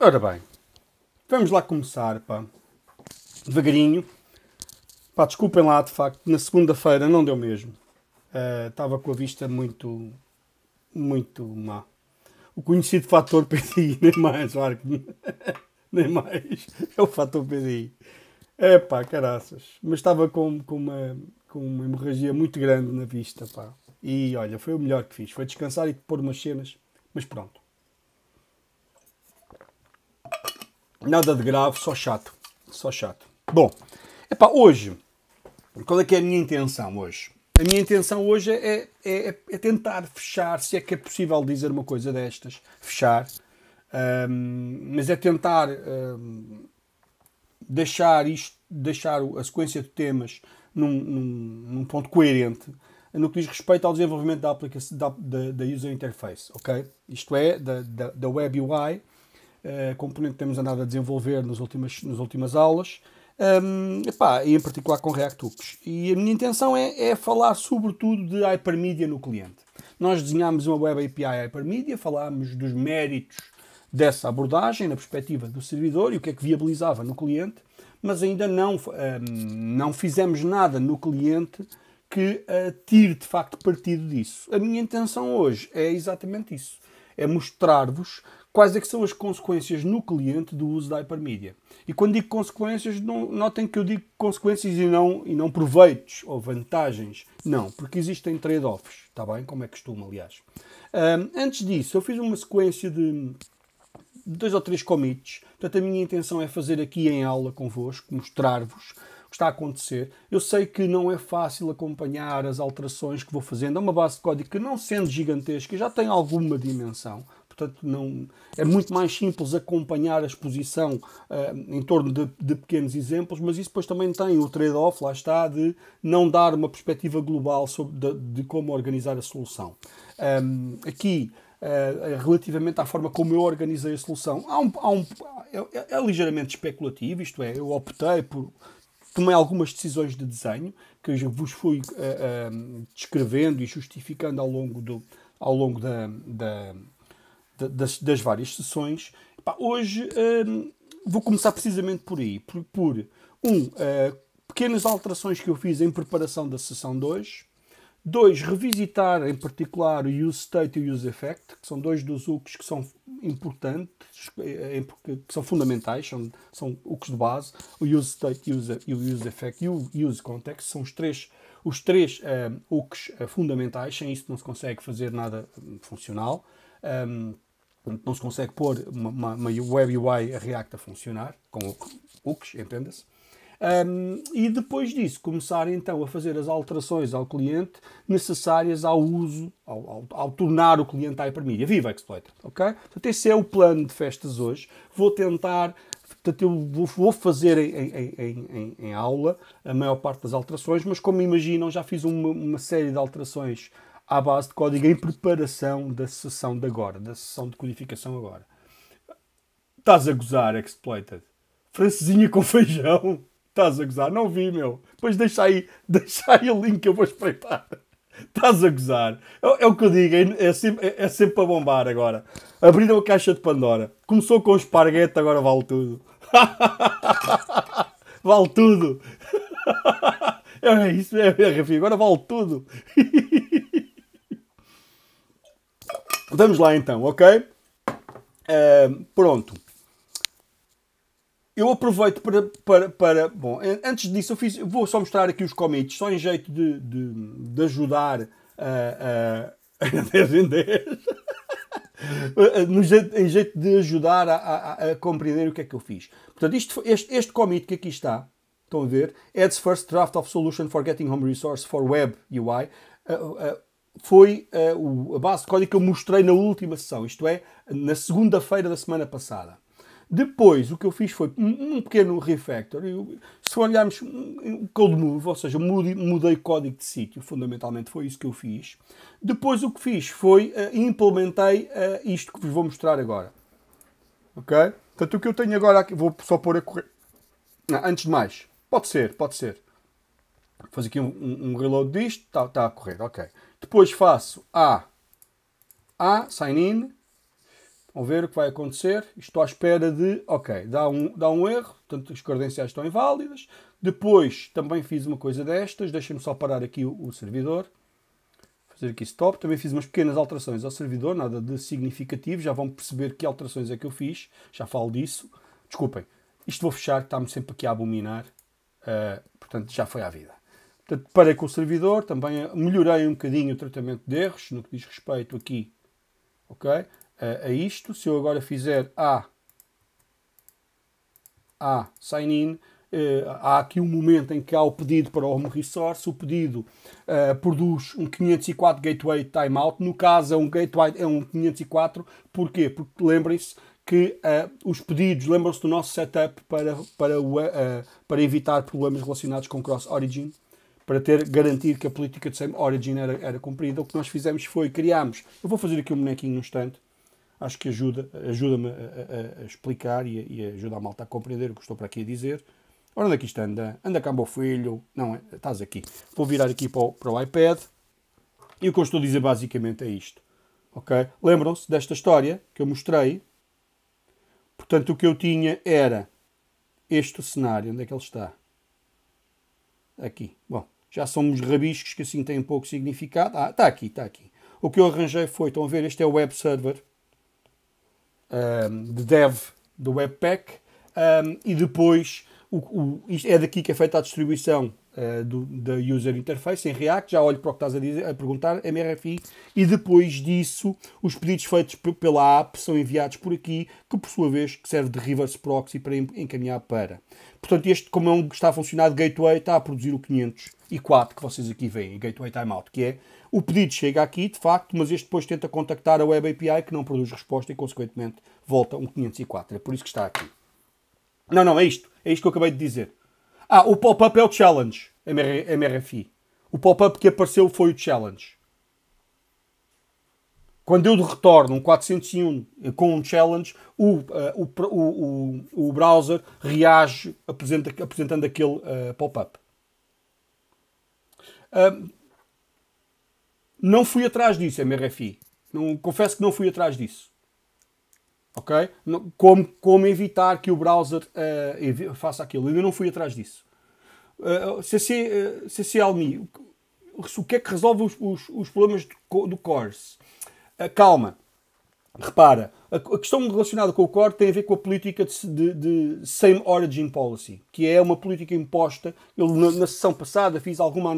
Ora bem, vamos lá começar, pá. Devagarinho. Pá, desculpem lá, de facto, na segunda-feira não deu mesmo. Estava eh, uh, com a vista muito, muito má. O conhecido fator PDI, nem mais, Marco. nem mais. É o fator PDI. É pá, caraças. Mas estava com, com, uma, com uma hemorragia muito grande na vista, pá. E olha, foi o melhor que fiz. Foi descansar e pôr umas cenas. Mas pronto. Nada de grave, só chato. Só chato. Bom, epá, hoje, qual é que é a minha intenção hoje? A minha intenção hoje é, é, é, é tentar fechar, se é que é possível dizer uma coisa destas, fechar, um, mas é tentar um, deixar isto, deixar a sequência de temas num, num, num, ponto coerente no que diz respeito ao desenvolvimento da aplicação da, da, da user interface, ok? Isto é, da, da, da web UI, eh, componente que temos andado a desenvolver nas últimas, nas últimas aulas, um, ehm, epá, e em particular com React Hooks. E a minha intenção é, é falar sobretudo de Hypermedia no cliente. Nós desenhámos uma Web API Hypermedia, falámos dos méritos dessa abordagem na perspectiva do servidor e o que é que viabilizava no cliente, mas ainda não, um, ehm, não fizemos nada no cliente que uh, tire de facto partido disso. A minha intenção hoje é exatamente isso: é mostrar-vos quais é que são as consequências no cliente do uso da Hypermedia? E quando digo consequências, não, notem que eu digo consequências e não, e não proveitos ou vantagens. Não, porque existem trade-offs, está bem? Como é costume, aliás. Um, antes disso, eu fiz uma sequência de dois ou três commits. Portanto, a minha intenção é fazer aqui em aula convosco, mostrar-vos o que está a acontecer. Eu sei que não é fácil acompanhar as alterações que vou fazendo. É uma base de código que, não sendo gigantesca, já tem alguma dimensão portanto não é muito mais simples acompanhar a exposição uh, em torno de, de, pequenos exemplos, mas isso depois também tem o trade-off, lá está, de não dar uma perspectiva global sobre, de, de como organizar a solução. Um, eh, aqui Uh, relativamente à forma como eu organizei a solução. Há um, há um é, é, é, ligeiramente especulativo, isto é, eu optei por. Tomei algumas decisões de desenho que eu vos fui uh, uh, descrevendo e justificando ao longo, do, ao longo da, da das, das várias sessões. hoje um, vou começar precisamente por aí, por, por um, uh, pequenas alterações que eu fiz em preparação da sessão 2. Dois Revisitar em particular o Use State e o Use Effect, que são dois dos UCs que são importantes, eh, que são fundamentais, são, são UCs de base. O Use State e o Use Effect e o Use Context são os três, os três um, eh, UCs fundamentais, sem isso não se consegue fazer nada hum, funcional. Um, não se consegue pôr uma, uma web UI a React a funcionar, com hooks, entenda-se. Um, e depois disso, começar então a fazer as alterações ao cliente necessárias ao uso, ao, ao, ao tornar o cliente hypermedia. Viva Exploiter! Ok? Portanto, esse é o plano de festas hoje. Vou tentar, portanto, vou, vou, fazer em, em, em, em, aula a maior parte das alterações, mas como imaginam, já fiz uma, uma série de alterações à base de código em preparação da sessão de agora, da sessão de codificação agora. Estás a gozar, Exploited. Francesinha com feijão. Estás a gozar. Não vi, meu. Pois deixa aí, deixa aí o link que eu vou espreitar. Estás a gozar. É, é, o que eu digo, é, é sempre, é, é sempre bombar agora. Abriram a caixa de Pandora. Começou com o esparguete, agora vale tudo. vale tudo. É isso, é, é, agora vale tudo. Vamos lá então, ok? Uh, pronto. Eu aproveito para, para, para. Bom, antes disso, eu fiz, vou só mostrar aqui os commits, só em jeito de, de, de ajudar a, a, a 10 em 10. no jeito, em jeito de ajudar a, a, a, compreender o que é que eu fiz. Portanto, isto, este, este commit que aqui está, estão a ver, adds é first draft of solution for getting home resource for web UI. Uh, ah, uh, ah, foi uh, a base de código que eu mostrei na última sessão, isto é, na segunda-feira da semana passada. Depois, o que eu fiz foi um pequeno refactor. Eu, se olharmos o code move, ou seja, mudei, mudei código de sítio, fundamentalmente foi isso que eu fiz. Depois, o que fiz foi uh, implementei uh, isto que vos vou mostrar agora. Ok? Portanto, o que eu tenho agora aqui, vou só pôr a correr. Não, ah, antes de mais, pode ser, pode ser. Vou fazer aqui um, um, um reload disto, está tá a correr, ok. Depois faço A, A, sign in. Vão ver o que vai acontecer. Estou à espera de, ok, dá um, dá um erro, portanto as credenciais estão inválidas. Depois também fiz uma coisa destas, deixem-me só parar aqui o, o servidor fazer aqui stop. Também fiz umas pequenas alterações ao servidor, nada de significativo. Já vão perceber que alterações é que eu fiz. Já falo disso. Desculpem, isto vou fechar, está-me sempre aqui a abominar. Uh, portanto, já foi à vida. Portanto, parei com o servidor, também melhorei um bocadinho o tratamento de erros no que diz respeito aqui ok? A, a, isto. Se eu agora fizer A, A sign in, eh, há aqui um momento em que há o pedido para o Home Resource, o pedido eh, produz um 504 Gateway Timeout, no caso é um Gateway, é um 504, porquê? Porque lembrem-se que eh, os pedidos, lembram-se do nosso setup para, para, o, para evitar problemas relacionados com Cross Origin, para ter garantir que a política de same origin era, era cumprida. O que nós fizemos foi criámos. Eu vou fazer aqui um bonequinho no instante. Acho que ajuda, ajuda-me a, a, a explicar e, a, e ajuda a malta a compreender o que estou para aqui a dizer. Ora, onde é que isto anda? Anda cá, meu filho. Não, estás aqui. Vou virar aqui para o, para o iPad. E o que eu estou a dizer basicamente é isto. Ok? Lembram-se desta história que eu mostrei? Portanto, o que eu tinha era este cenário. Onde é que ele está? Aqui. Bom, já somos rabiscos que assim têm pouco significado. Ah, está aqui, está aqui. O que eu arranjei foi, estão a ver, este é o web server um, de dev do Webpack um, e depois o, o, é daqui que é feita a distribuição uh, do, da user interface em React. Já olho para o que estás a, dizer, a perguntar, MRFI, e depois disso os pedidos feitos pela app são enviados por aqui, que por sua vez serve de reverse proxy para encaminhar para. Portanto, este, como é um, que está a funcionar de gateway, está a produzir o 500 e 4 que vocês aqui veem, Gateway Timeout, que é o pedido chega aqui, de facto, mas este depois tenta contactar a Web API que não produz resposta e, consequentemente, volta um 504. É por isso que está aqui. Não, não, é isto. É isto que eu acabei de dizer. Ah, o pop-up é o challenge, MR, MRFI. O pop-up que apareceu foi o challenge. Quando eu retorno um 401 eh, com um challenge, o, uh, o, o, o, browser reage apresenta, apresentando aquele uh, pop-up não fui atrás disso, MRFI. Não, confesso que não fui atrás disso. Ok? como, como evitar que o browser uh, faça aquilo? Ainda não fui atrás disso. Uh, CC, uh, CCLMI, o que é que resolve os, os, os problemas do, do Cores? Ah, calma Repara, a questão relacionada com o core tem a ver com a política de, de, Same Origin Policy, que é uma política imposta. Eu, na, na sessão passada, fiz alguma,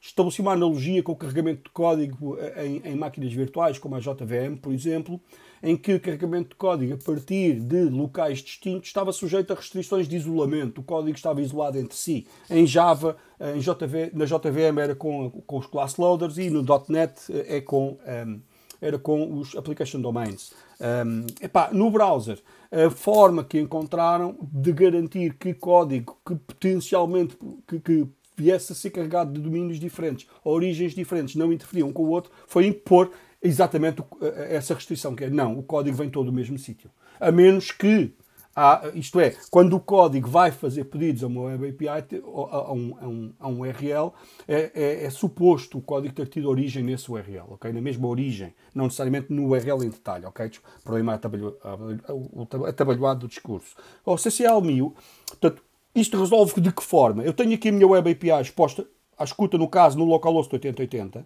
estabeleci uma analogia com o carregamento de código eh, em, em, máquinas virtuais, como a JVM, por exemplo, em que o carregamento de código a partir de locais distintos estava sujeito a restrições de isolamento. O código estava isolado entre si. Em Java, eh, em JV, na JVM era com, com os class loaders e no .NET eh, é com. Um, era com os Application Domains. Um, epá, no browser, a forma que encontraram de garantir que código que potencialmente que, que viesse a ser carregado de domínios diferentes, origens diferentes, não interferiam com o outro, foi impor exatamente essa restrição, que é não, o código vem todo do mesmo sítio. A menos que Há, ah, isto é, quando o código vai fazer pedidos a uma Web API, a, um, a, um, a um URL, é, é, é, suposto o código ter tido origem nesse URL, ok? Na mesma origem, não necessariamente no URL em detalhe, ok? O problema é atabalhoado do discurso. O CCL 1000 portanto, isto resolve de que forma? Eu tenho aqui a minha Web API exposta à escuta, no caso, no localhost 8080,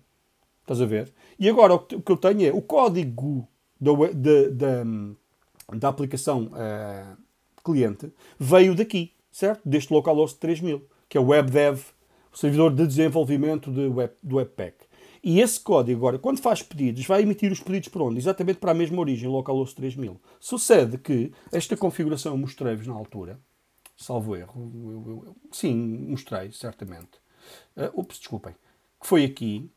estás a ver? E agora o que eu tenho é o código da, da, da da aplicação uh, cliente veio daqui, certo? Deste localhost 3000, que é o WebDev, o servidor de desenvolvimento de web, do Webpack. E esse código, agora, quando faz pedidos, vai emitir os pedidos para onde? Exatamente para a mesma origem, localhost 3000. Sucede que esta configuração eu mostrei-vos na altura, salvo erro. Eu, eu, eu, sim, mostrei, certamente. Uh, ups, desculpem. Que foi aqui,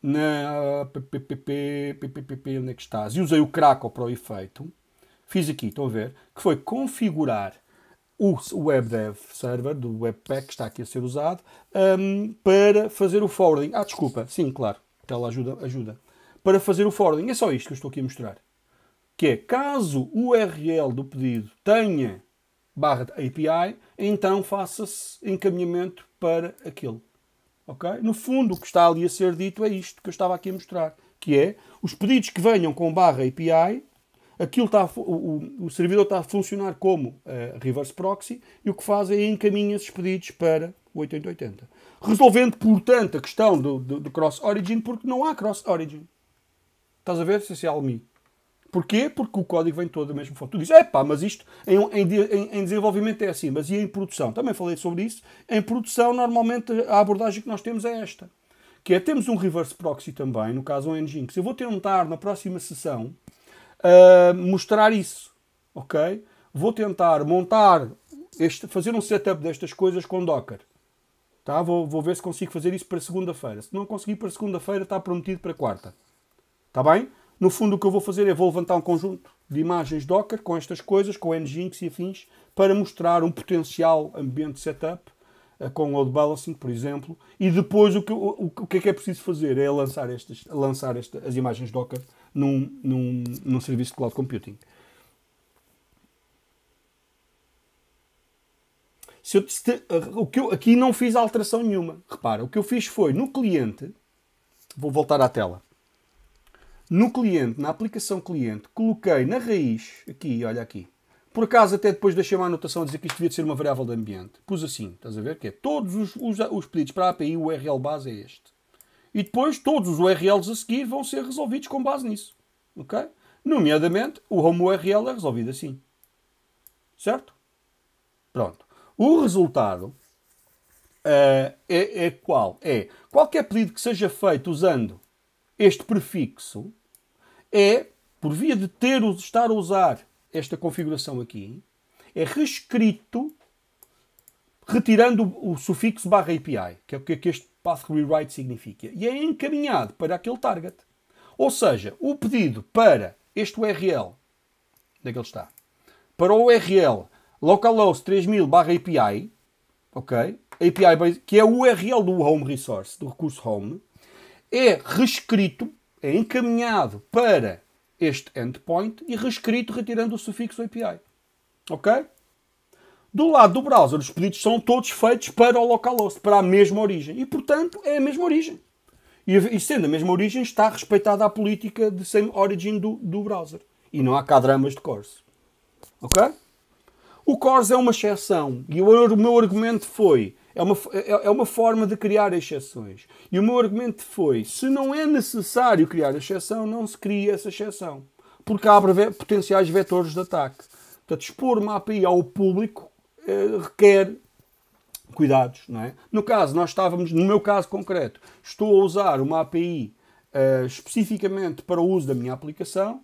na PPP, PPP, onde é que estás? E usei o Crackle para o efeito fiz aqui, estão a ver, que foi configurar o WebDev Server, do Webpack que está aqui a ser usado, um, para fazer o forwarding. Ah, desculpa, sim, claro, tela ajuda, ajuda. Para fazer o forwarding, é só isto que eu estou aqui a mostrar. Que é, caso o URL do pedido tenha barra de API, então faça-se encaminhamento para aquele. Okay? No fundo, o que está ali a ser dito é isto que eu estava aqui a mostrar, que é os pedidos que venham com barra API aquilo está a, o, o, servidor está a funcionar como uh, reverse proxy e o que faz é encaminha esses pedidos para o 8080. Resolvendo, portanto, a questão do, do, do cross-origin, porque não há cross-origin. Estás a ver, CCLMI? Porquê? Porque o código vem todo da mesma forma. Tu dizes, é pá, mas isto em, em, em, desenvolvimento é assim, mas e em produção? Também falei sobre isso. Em produção, normalmente, a abordagem que nós temos é esta. Que é, temos um reverse proxy também, no caso um Nginx. Eu vou tentar, na próxima sessão, uh, mostrar isso, ok? Vou tentar montar, este, fazer um setup destas coisas com Docker. Tá? Vou, vou ver se consigo fazer isso para segunda-feira. Se não conseguir para segunda-feira, está prometido para quarta. Está bem? No fundo, o que eu vou fazer é vou levantar um conjunto de imagens Docker com estas coisas, com Nginx e afins, para mostrar um potencial ambiente de setup ah, com load balancing, por exemplo. E depois o que, o, o que é que é preciso fazer é lançar, estas, lançar esta, as imagens Docker num, num, num serviço de cloud computing. Eu, o que eu, aqui não fiz alteração nenhuma. Repara, o que eu fiz foi no cliente, vou voltar à tela. No cliente, na aplicação cliente, coloquei na raiz, aqui, olha aqui. Por acaso até depois deixei uma anotação a dizer que isto devia ser uma variável de ambiente. Pus assim, estás a ver? Que é todos os, os, os pedidos para a API, o URL base é este e depois todos os URLs a seguir vão ser resolvidos com base nisso. Ok? Nomeadamente, o home URL é resolvido assim. Certo? Pronto. O resultado uh, é, é qual? É qualquer pedido que seja feito usando este prefixo é, por via de ter, estar a usar esta configuração aqui, é reescrito retirando o sufixo barra API, que é o que este path rewrite significa, e é encaminhado para aquele target. Ou seja, o pedido para este URL, onde é que ele está? Para o URL localhost 3000 barra API, ok? API que é o URL do home resource, do recurso home, é reescrito, é encaminhado para este endpoint e reescrito retirando o sufixo API. Ok? Do lado do browser, os pedidos são todos feitos para o localhost, para a mesma origem. E, portanto, é a mesma origem. E, e sendo a mesma origem, está respeitada a política de same origin do, do browser. E não há cá dramas de cores. Ok? O Cors é uma exceção. E o meu argumento foi: é uma, é, é uma forma de criar exceções. E o meu argumento foi: se não é necessário criar exceção, não se cria essa exceção. Porque abre potenciais vetores de ataque. Portanto, expor uma API ao público eh, requer cuidados, não é? No caso, nós estávamos, no meu caso concreto, estou a usar uma API uh, eh, especificamente para o uso da minha aplicação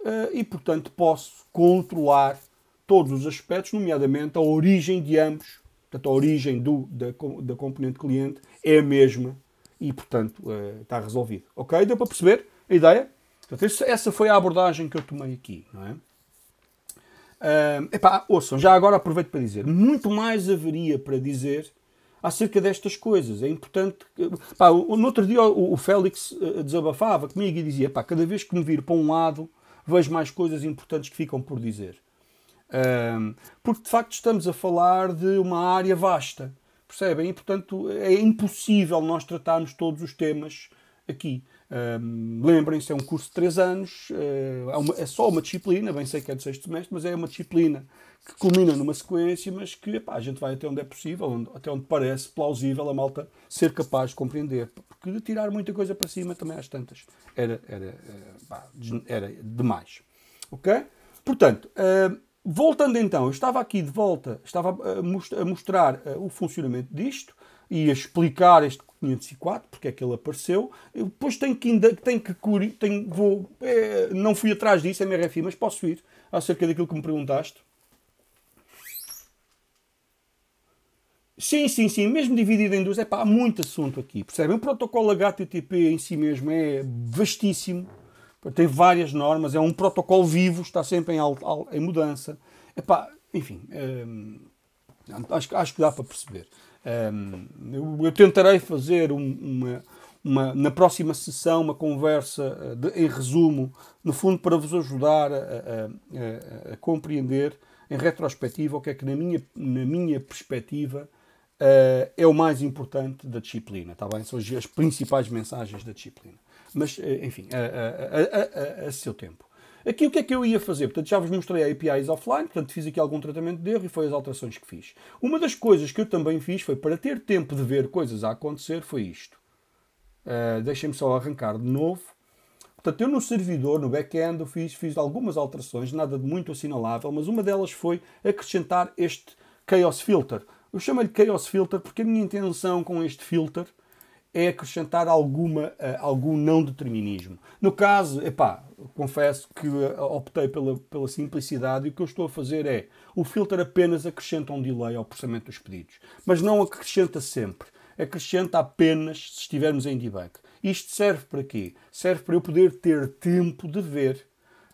uh, e, portanto, posso controlar todos os aspectos, nomeadamente a origem de ambos. Portanto, a origem do, da, da componente cliente é a mesma e, portanto, uh, está resolvido. Ok? Deu para perceber a ideia? Portanto, essa foi a abordagem que eu tomei aqui, não é? Uh, epá, ouçam, já agora aproveito para dizer, muito mais haveria para dizer acerca destas coisas. É importante. Que, o, no outro dia o, o Félix uh, desabafava comigo e dizia: pá, cada vez que me vir para um lado, vejo mais coisas importantes que ficam por dizer. Uh, porque de facto estamos a falar de uma área vasta, percebem? E portanto é impossível nós tratarmos todos os temas aqui. Um, Lembrem-se, é um curso de 3 anos, eh, é, uma, é, só uma disciplina, bem sei que é do sexto semestre, mas é uma disciplina que culmina numa sequência, mas que epá, a gente vai até onde é possível, onde, até onde parece plausível a malta ser capaz de compreender. Porque de tirar muita coisa para cima também às tantas era, era, eh, era demais. Ok? Portanto, uh, voltando então, eu estava aqui de volta, estava a, mostrar eh, o funcionamento disto e a explicar este 504, porque é que ele apareceu. Eu depois tenho que, tenho que tenho, vou, é, não fui atrás disso, MRFI, mas posso ir acerca daquilo que me perguntaste. Sim, sim, sim, mesmo dividido em duas, é pá, há muito assunto aqui, percebem? O protocolo HTTP em si mesmo é vastíssimo, tem várias normas, é um protocolo vivo, está sempre em, em mudança. É pá, enfim, hum, acho, acho que dá para perceber. Um, eu, tentarei fazer uma, uma, na próxima sessão uma conversa eh, de, em resumo, no fundo, para vos ajudar a, a, a, compreender em retrospectiva o que é que, na minha, na minha perspectiva, uh, é o mais importante da disciplina. Tá bem? São as, as principais mensagens da disciplina. Mas, eh, enfim, a, a seu tempo. Aqui o que é que eu ia fazer? Portanto, já vos mostrei APIs offline, portanto fiz aqui algum tratamento de erro e foi as alterações que fiz. Uma das coisas que eu também fiz foi, para ter tempo de ver coisas a acontecer, foi isto. Uh, Deixem-me só arrancar de novo. Portanto, eu no servidor, no back-end, fiz, fiz algumas alterações, nada de muito assinalável, mas uma delas foi acrescentar este Chaos Filter. Eu chamo-lhe Chaos Filter porque a minha intenção com este filter é acrescentar alguma, uh, algum não determinismo. No caso, epá, confesso que eh, optei pela, pela simplicidade e o que eu estou a fazer é o filtro apenas acrescenta um delay ao processamento dos pedidos, mas não acrescenta sempre. Acrescenta apenas se estivermos em debug. Isto serve para quê? Serve para eu poder ter tempo de ver,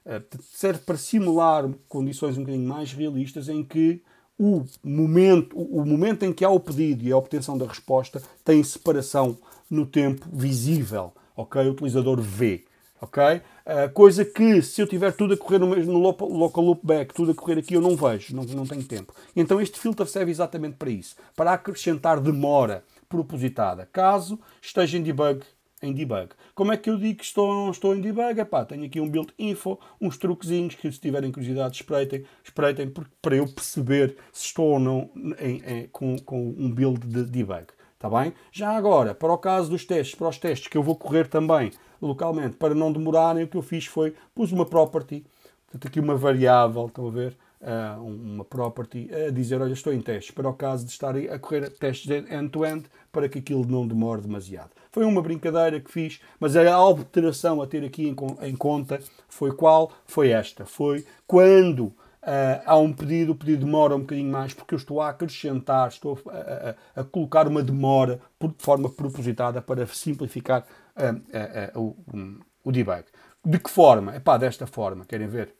eh, serve para simular condições um bocadinho mais realistas em que o momento, o momento em que há o pedido e a obtenção da resposta tem separação no tempo visível, ok? O utilizador vê, ok? Ah, coisa que, se eu tiver tudo a correr no, no local loopback, tudo a correr aqui, eu não vejo, não, não tenho tempo. Então este filtro serve exatamente para isso, para acrescentar demora propositada, caso esteja em debug em debug. Como é que eu digo que estou, estou em debug? Epá, tenho aqui um build info, uns truquezinhos que se tiverem curiosidade espreitem, espreitem para eu perceber se estou ou não em, em, com, com, um build de debug. Tá bem? Já agora, para o caso dos testes, para os testes que eu vou correr também localmente. Para não demorarem, o que eu fiz foi pus uma property, portanto, aqui uma variável, estão a ver? Uh, uma property a dizer: Olha, estou em testes, para o caso de estarem a correr testes end-to-end, -end, para que aquilo não demore demasiado. Foi uma brincadeira que fiz, mas a alteração a ter aqui em, em conta foi qual? Foi esta: foi quando Uh, há um pedido, o pedido demora um bocadinho mais porque eu estou a acrescentar, estou a, a, a colocar uma demora por, de forma propositada para simplificar uh, uh, um, o debug. De que forma? é pá, desta forma, querem ver?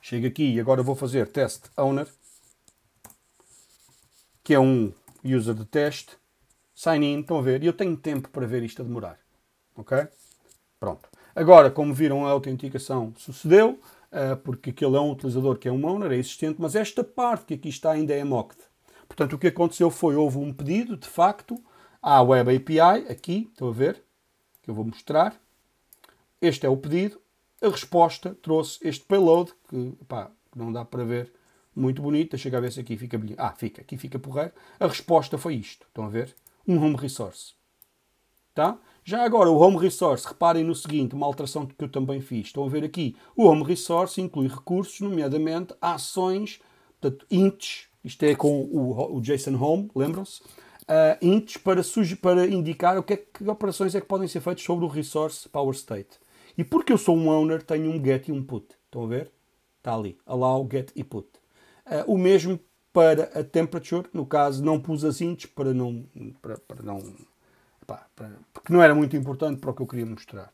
Chego aqui e agora vou fazer test owner, que é um user de teste, sign in, estão a ver? E eu tenho tempo para ver isto a demorar, ok? Pronto. Agora, como viram, a autenticação sucedeu, eh, porque aquele é um utilizador que é um owner, é existente, mas esta parte que aqui está ainda é mocked. Portanto, o que aconteceu foi, houve um pedido, de facto, à Web API, aqui, estão a ver, que eu vou mostrar. Este é o pedido. A resposta trouxe este payload, que pá, não dá para ver muito bonito. Deixa eu ver se aqui fica bonito. Ah, fica. Aqui fica porreiro. A resposta foi isto. Estão a ver? Um home resource. Tá? Já agora, o Home Resource, reparem no seguinte, uma alteração que eu também fiz. Estão a ver aqui, o Home Resource inclui recursos, nomeadamente ações, portanto, ints, isto é com o, o JSON Home, lembram-se? uh, eh, ints para, para indicar o que, é que operações é que podem ser feitas sobre o resource power state. E porque eu sou um owner, tenho um get e um put. Estão a ver? Está ali. Allow, get e put. Uh, o mesmo para a temperature, no caso não pus as ints para não, para, para não pá, para, porque não era muito importante para o que eu queria mostrar.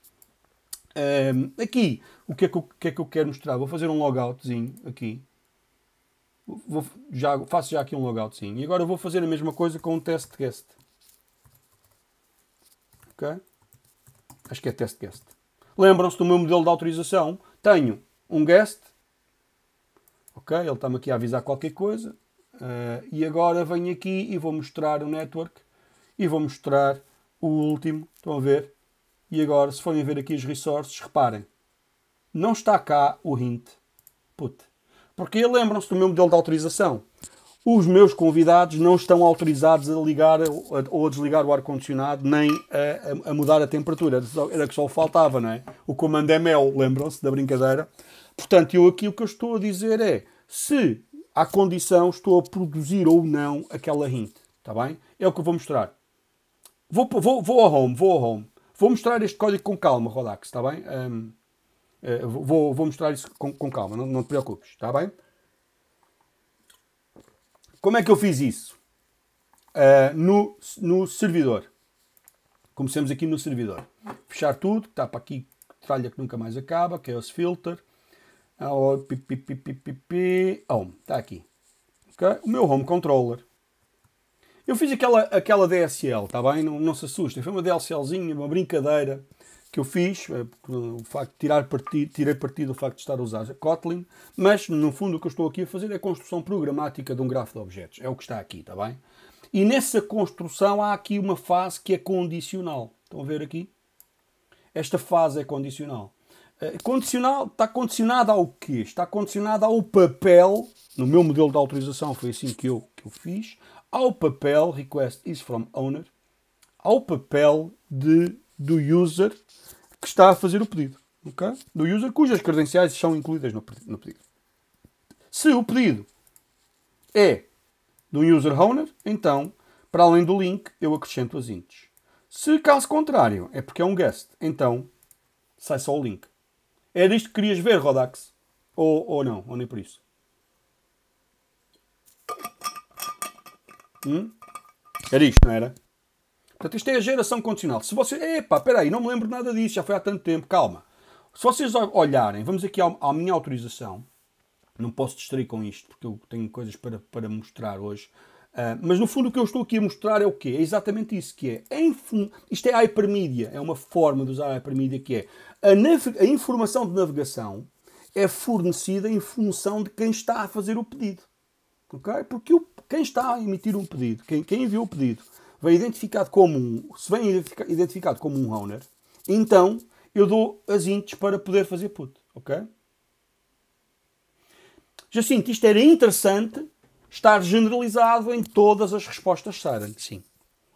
Um, eh, aqui, o que, é que eu, que é que eu quero mostrar? Vou fazer um logoutzinho aqui, Vou, já, faço já aqui um logout, sim. E agora eu vou fazer a mesma coisa com um test guest. Ok? Acho que é test guest. Lembram-se do meu modelo de autorização? Tenho um guest. Ok? Ele está-me aqui a avisar qualquer coisa. Uh, e agora venho aqui e vou mostrar o network. E vou mostrar o último. Estão a ver? E agora, se forem ver aqui os resources, reparem. Não está cá o hint. Put. Porque lembram-se do meu modelo de autorização. Os meus convidados não estão autorizados a ligar ou a desligar o ar-condicionado nem a, a, mudar a temperatura. Era que só faltava, não é? O comando é mel, lembram-se da brincadeira? Portanto, eu aqui o que eu estou a dizer é se à condição estou a produzir ou não aquela hint. Está bem? É o que eu vou mostrar. Vou, vou, vou a home, vou a home. Vou mostrar este código com calma, Rodax, está bem? Um, Uh, vou, vou, mostrar isso com, com calma, não, não, te preocupes, está bem? Como é que eu fiz isso? Uh, no, no servidor. Comecemos aqui no servidor. Fechar tudo, está para aqui, tralha que nunca mais acaba, Chaos é Filter. oh, home, está aqui. Okay? O meu home controller. Eu fiz aquela, aquela DSL, está bem? Não, não se assustem, foi uma DSLzinha, uma brincadeira que eu fiz, eh, o facto de tirar partido, tirei partido do facto de estar a usar Kotlin, mas no fundo o que eu estou aqui a fazer é a construção programática de um grafo de objetos. É o que está aqui, está bem? E nessa construção há aqui uma fase que é condicional. Estão a ver aqui? Esta fase é condicional. Eh, condicional, está condicionada ao quê? Está condicionada ao papel, no meu modelo de autorização foi assim que eu, que eu fiz, ao papel, request is from owner, ao papel de do user que está a fazer o pedido. Okay? Do user cujas credenciais são incluídas no pedido. Se o pedido é do user owner, então, para além do link, eu acrescento as ints. Se caso contrário, é porque é um guest, então sai só o link. Era é isto que querias ver, Rodax? Ou, ou não, ou nem por isso. Hum? Era isto, não era? Portanto, isto é a geração condicional. Se vocês. Epá, espera aí, não me lembro nada disso, já foi há tanto tempo, calma. Se vocês olharem, vamos aqui ao, à minha autorização. Não posso distrair com isto, porque eu tenho coisas para, para mostrar hoje. Uh, mas no fundo o que eu estou aqui a mostrar é o quê? É exatamente isso que é. é isto é a hypermedia. é uma forma de usar a hypermedia que é a, a informação de navegação é fornecida em função de quem está a fazer o pedido. Okay? Porque o, quem está a emitir um pedido, quem, quem enviou o pedido, vem identificado como um, se vem identificado como um owner, então eu dou as ints para poder fazer put, ok? já Jacinto, isto era interessante estar generalizado em todas as respostas SARAN. Sim.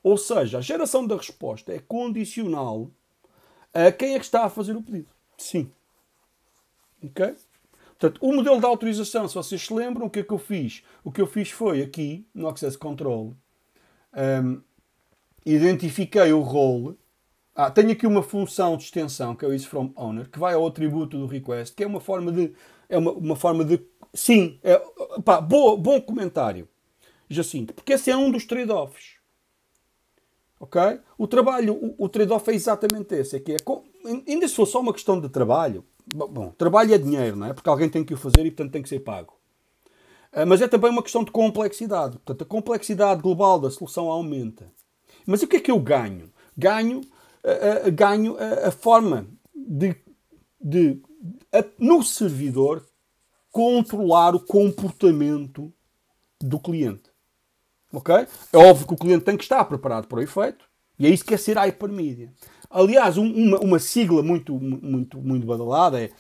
Ou seja, a geração da resposta é condicional a quem é que está a fazer o pedido. Sim. Ok? Portanto, o modelo da autorização, se vocês se lembram, o que é que eu fiz? O que eu fiz foi aqui, no Access Control, um, identifiquei o role. Ah, tenho aqui uma função de extensão, que é o isFromOwner, que vai ao atributo do request, que é uma forma de. É uma, uma forma de. Sim, é, pá, boa, bom comentário, Jacinto, assim, porque esse é um dos trade-offs. Ok? O trabalho, o, o trade-off é exatamente esse. É que é, com, ainda se for só uma questão de trabalho, bom, trabalho é dinheiro, não é? Porque alguém tem que o fazer e, portanto, tem que ser pago. Ah, mas é também uma questão de complexidade. Portanto, a complexidade global da solução aumenta. Mas o que é que eu ganho? Ganho, uh, uh, ganho a, eh, a forma de, de a, no servidor, controlar o comportamento do cliente. Ok? É óbvio que o cliente tem que estar preparado para o efeito, e é isso que é ser hypermedia. Aliás, um, uma, uma, sigla muito, muito, muito badalada é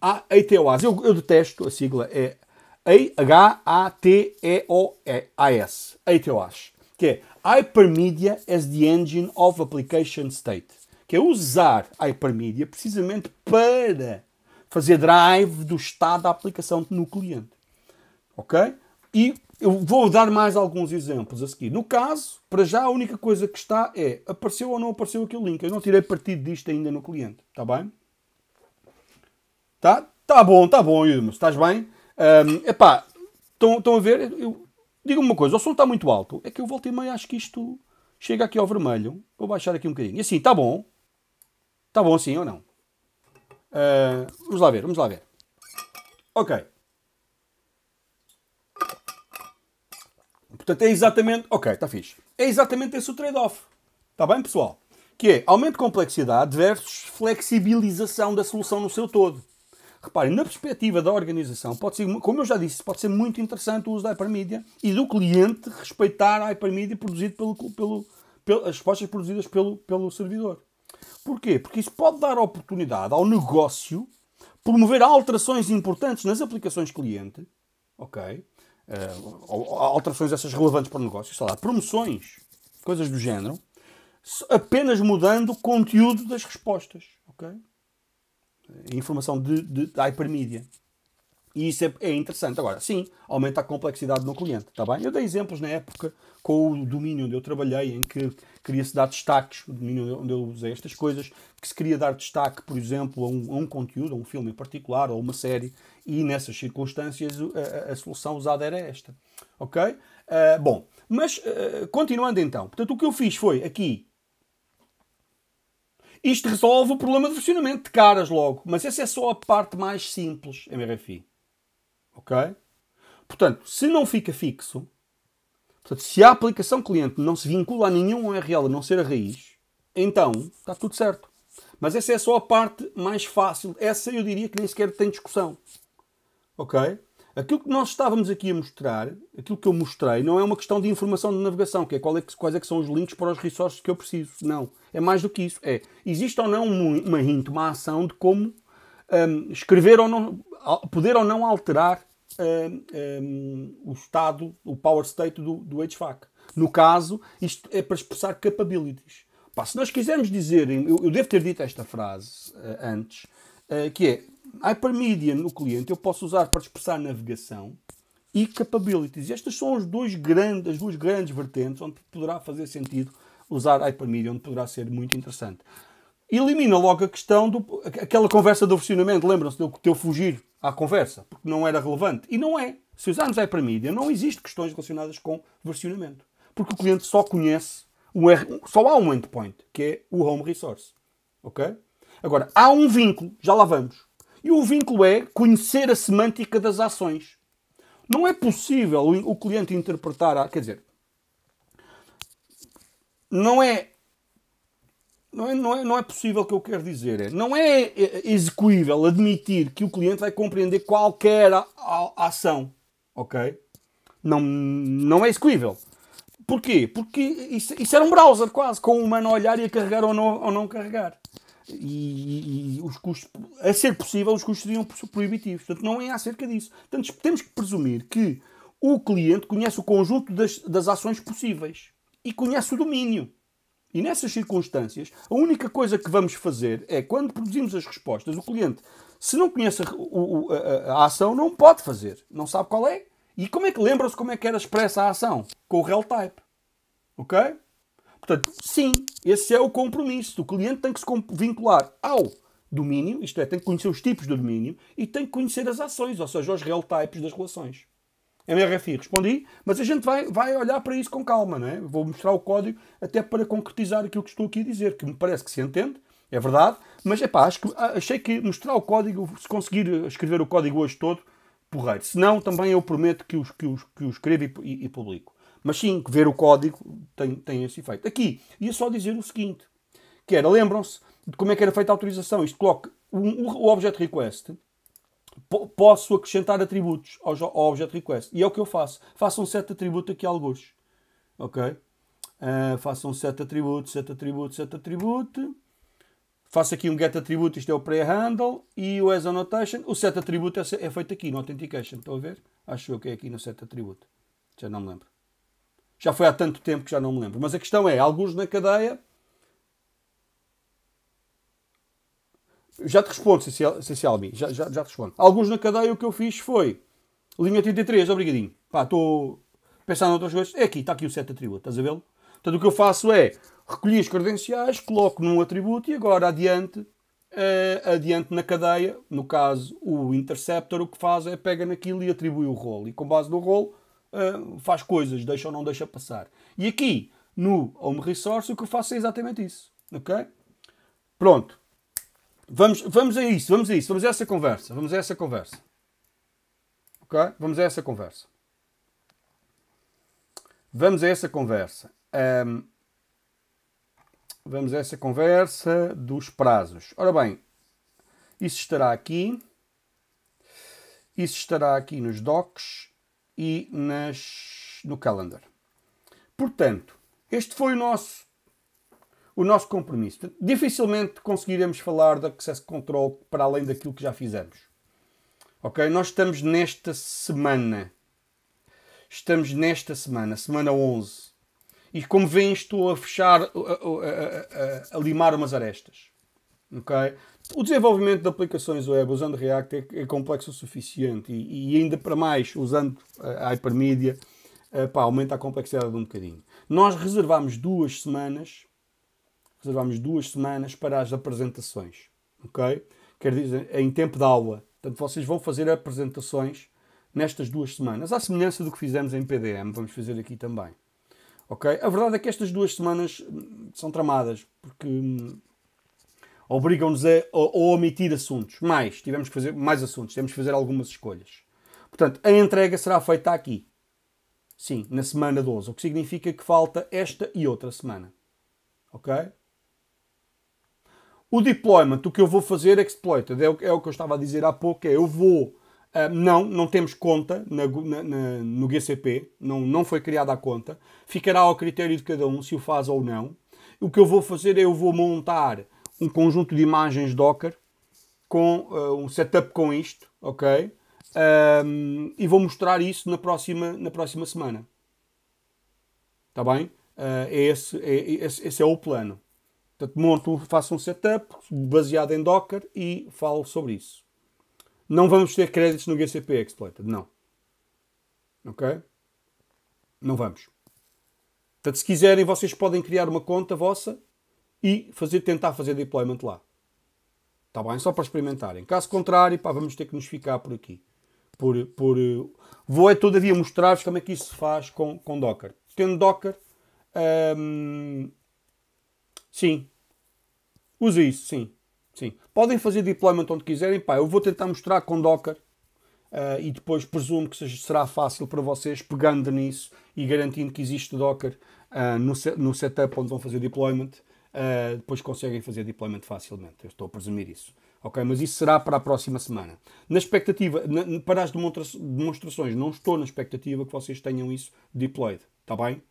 ATOAS. Eu, eu detesto a sigla, é A H-A-T-E-O-A-S. ATOAS. Que é Hypermedia as the engine of application state, que é usar hypermedia precisamente para fazer drive do estado da aplicação no cliente. Ok? E eu vou dar mais alguns exemplos a seguir. No caso, para já a única coisa que está é apareceu ou não apareceu aquele link. Eu não tirei partido disto ainda no cliente. Está bem? Tá? Tá bom, tá bom, Ilmo. Estás bem? Um, epá, estão a ver? Eu, Diga-me uma coisa, o som está muito alto. É que eu volto e acho que isto chega aqui ao vermelho. Vou baixar aqui um bocadinho. E assim, está bom. Está bom assim ou não? Uh, vamos lá ver, vamos lá ver. Ok. Portanto, é exatamente... Ok, está fixe. É exatamente esse o trade-off. Está bem, pessoal? Que é aumento de complexidade versus flexibilização da solução no seu todo. Reparem, na perspectiva da organização, pode ser, como eu já disse, pode ser muito interessante o uso da hypermedia e do cliente respeitar a hypermedia produzida pelo, pelo, pelo, as respostas produzidas pelo, pelo servidor. Porquê? Porque isso pode dar oportunidade ao negócio promover alterações importantes nas aplicações cliente, ok? Uh, alterações essas relevantes para o negócio, sei lá, promoções, coisas do género, apenas mudando o conteúdo das respostas, ok? informação de, de, de hypermídia. E isso é, é, interessante. Agora, sim, aumenta a complexidade do cliente, tá bem? Eu dei exemplos na época com o domínio onde eu trabalhei, em que queria-se dar destaques, o domínio onde eu usei estas coisas, que se queria dar destaque, por exemplo, a um, a um conteúdo, a um filme em particular, ou uma série, e nessas circunstâncias a, a, a solução usada era esta, ok? Uh, bom, mas uh, continuando então, portanto, o que eu fiz foi aqui isto resolve o problema de funcionamento de caras logo, mas essa é só a parte mais simples, MRFI. Ok? Portanto, se não fica fixo, portanto, se a aplicação cliente não se vincula a nenhum URL a não ser a raiz, então está tudo certo. Mas essa é só a parte mais fácil. Essa eu diria que nem sequer tem discussão. Ok? Aquilo que nós estávamos aqui a mostrar, aquilo que eu mostrei, não é uma questão de informação de navegação, que é, qual é que, quais é que são os links para os resources que eu preciso. Não. É mais do que isso. É, existe ou não uma hint, uma ação de como um, escrever ou não, poder ou não alterar um, um, o estado, o power state do, do HVAC. No caso, isto é para expressar capabilities. Pá, se nós quisermos dizer, eu, eu devo ter dito esta frase uh, antes, uh, que é Hypermedia no cliente eu posso usar para expressar navegação e capabilities. Estas são os dois grandes, as duas grandes vertentes onde poderá fazer sentido usar Hypermedia, onde poderá ser muito interessante. Elimina logo a questão do aquela conversa do versionamento, lembram-se do teu fugir à conversa, porque não era relevante. E não é. Se usarmos Hypermedia, não existe questões relacionadas com versionamento, porque o cliente só conhece um R, só há um endpoint, que é o home resource. OK? Agora, há um vínculo, já lá vamos e o vínculo é conhecer a semântica das ações. Não é possível o cliente interpretar, a, quer dizer, não é, não é, não é, não é possível o que eu quero dizer. É, não é, é execuível admitir que o cliente vai compreender qualquer a, a, ação, ok? Não, não é execuível. Porquê? Porque isso, isso, era um browser quase, com o humano a olhar e a carregar ou não, ou não carregar. E, e, os custos, a ser possível, os custos seriam proibitivos. Portanto, não é acerca disso. Portanto, temos que presumir que o cliente conhece o conjunto das, das ações possíveis e conhece o domínio. E nessas circunstâncias, a única coisa que vamos fazer é, quando produzimos as respostas, o cliente, se não conhece a, o, a, a ação, não pode fazer. Não sabe qual é. E como é que lembra-se como é que era expressa a ação? Com o real type. Ok? Portanto, sim, esse é o compromisso. O cliente tem que se vincular ao domínio, isto é, tem que conhecer os tipos do domínio e tem que conhecer as ações, ou seja, os real types das relações. MRFI, respondi, mas a gente vai, vai olhar para isso com calma, não é? Vou mostrar o código até para concretizar aquilo que estou aqui a dizer, que me parece que se entende, é verdade, mas é pá, acho que, ah, achei que mostrar o código, se conseguir escrever o código hoje todo, porreiro. Se não, também eu prometo que os, que os, que os escrevo e, e, e publico. Mas sim, ver o código tem, tem esse efeito. Aqui, ia só dizer o seguinte, que era, lembram-se de como é que era feita a autorização. Isto coloca um, o Object Request, posso acrescentar atributos ao, ao Object Request. E é o que eu faço. Faço um set de atributo aqui a alguns. Ok? Uh, faço um set de atributo, set de atributo, set de atributo. Faço aqui um get atributo, isto é o pre-handle. E o as annotation. O set atributo é, é feito aqui no authentication. Estão a ver? Acho eu que é aqui no set atributo. Já não me lembro. Já foi há tanto tempo que já não me lembro. Mas a questão é, alguns na cadeia. Já te respondo, Ceci Almi, já, já, já te respondo. Alguns na cadeia o que eu fiz foi. Linha 33, obrigadinho. Pá, estou pensando em outras coisas. É aqui, está aqui o sete atributo, estás a vê-lo? Portanto, o que eu faço é recolhi as credenciais, coloco num atributo e agora adiante, eh, adiante na cadeia, no caso o interceptor, o que faz é pega naquilo e atribui o rol E com base no rol Hum, faz coisas, deixa ou não deixa passar. E aqui, no Home Resource, o que eu faço é exatamente isso. Ok? Pronto. Vamos, vamos a isso, vamos a isso, vamos a essa conversa, vamos a essa conversa. Ok? Vamos a essa conversa. Vamos a essa conversa. Um, vamos a essa conversa dos prazos. Ora bem, isso estará aqui. Isso estará aqui nos docs e nas, no calendar. Portanto, este foi o nosso, o nosso compromisso. Dificilmente conseguiremos falar de Access Control para além daquilo que já fizemos. Ok? Nós estamos nesta semana. Estamos nesta semana, semana 11. E como veem, estou a fechar, a, a, a, a limar umas arestas. Ok? O desenvolvimento de aplicações web usando React é, é complexo o suficiente e, e, ainda para mais usando eh, a Hypermedia uh, pá, aumenta a complexidade um bocadinho. Nós reservámos duas semanas, reservámos duas semanas para as apresentações, ok? Quer dizer, em tempo de aula. Portanto, vocês vão fazer apresentações nestas duas semanas, à semelhança do que fizemos em PDM, vamos fazer aqui também. Ok? A verdade é que estas duas semanas hum, são tramadas, porque hum, obrigam-nos a, a, a, omitir assuntos. Mais, tivemos que fazer mais assuntos, temos que fazer algumas escolhas. Portanto, a entrega será feita aqui. Sim, na semana 12, o que significa que falta esta e outra semana. Ok? O deployment, o que eu vou fazer exploited, é o, é o que eu estava a dizer há pouco, é eu vou... Uh, não, não temos conta na, na, na, no GCP, não, não foi criada a conta. Ficará ao critério de cada um se o faz ou não. O que eu vou fazer é eu vou montar um conjunto de imagens Docker com uh, um setup com isto, ok? Um, e vou mostrar isso na próxima, na próxima semana. Está bem? Uh, é esse, é, é, esse, esse é o plano. Portanto, monto, faço um setup baseado em Docker e falo sobre isso. Não vamos ter créditos no GCP Exploited, não. Ok? Não vamos. Portanto, se quiserem, vocês podem criar uma conta vossa e fazer, tentar fazer deployment lá. Está bem? Só para experimentarem. Caso contrário, pá, vamos ter que nos ficar por aqui. Por, por, eh, vou é todavia mostrar-vos como é que isso se faz com, com Docker. Tendo Docker, hum, sim, usa isso, sim, sim. Podem fazer deployment onde quiserem, pá, eu vou tentar mostrar com Docker uh, e depois presumo que seja, será fácil para vocês pegando nisso e garantindo que existe Docker uh, no, no setup onde vão fazer deployment uh, depois conseguem fazer deployment facilmente. Eu estou a presumir isso. Ok, mas isso será para a próxima semana. Na expectativa, na, para as demonstra demonstrações, não estou na expectativa que vocês tenham isso deployed, está bem?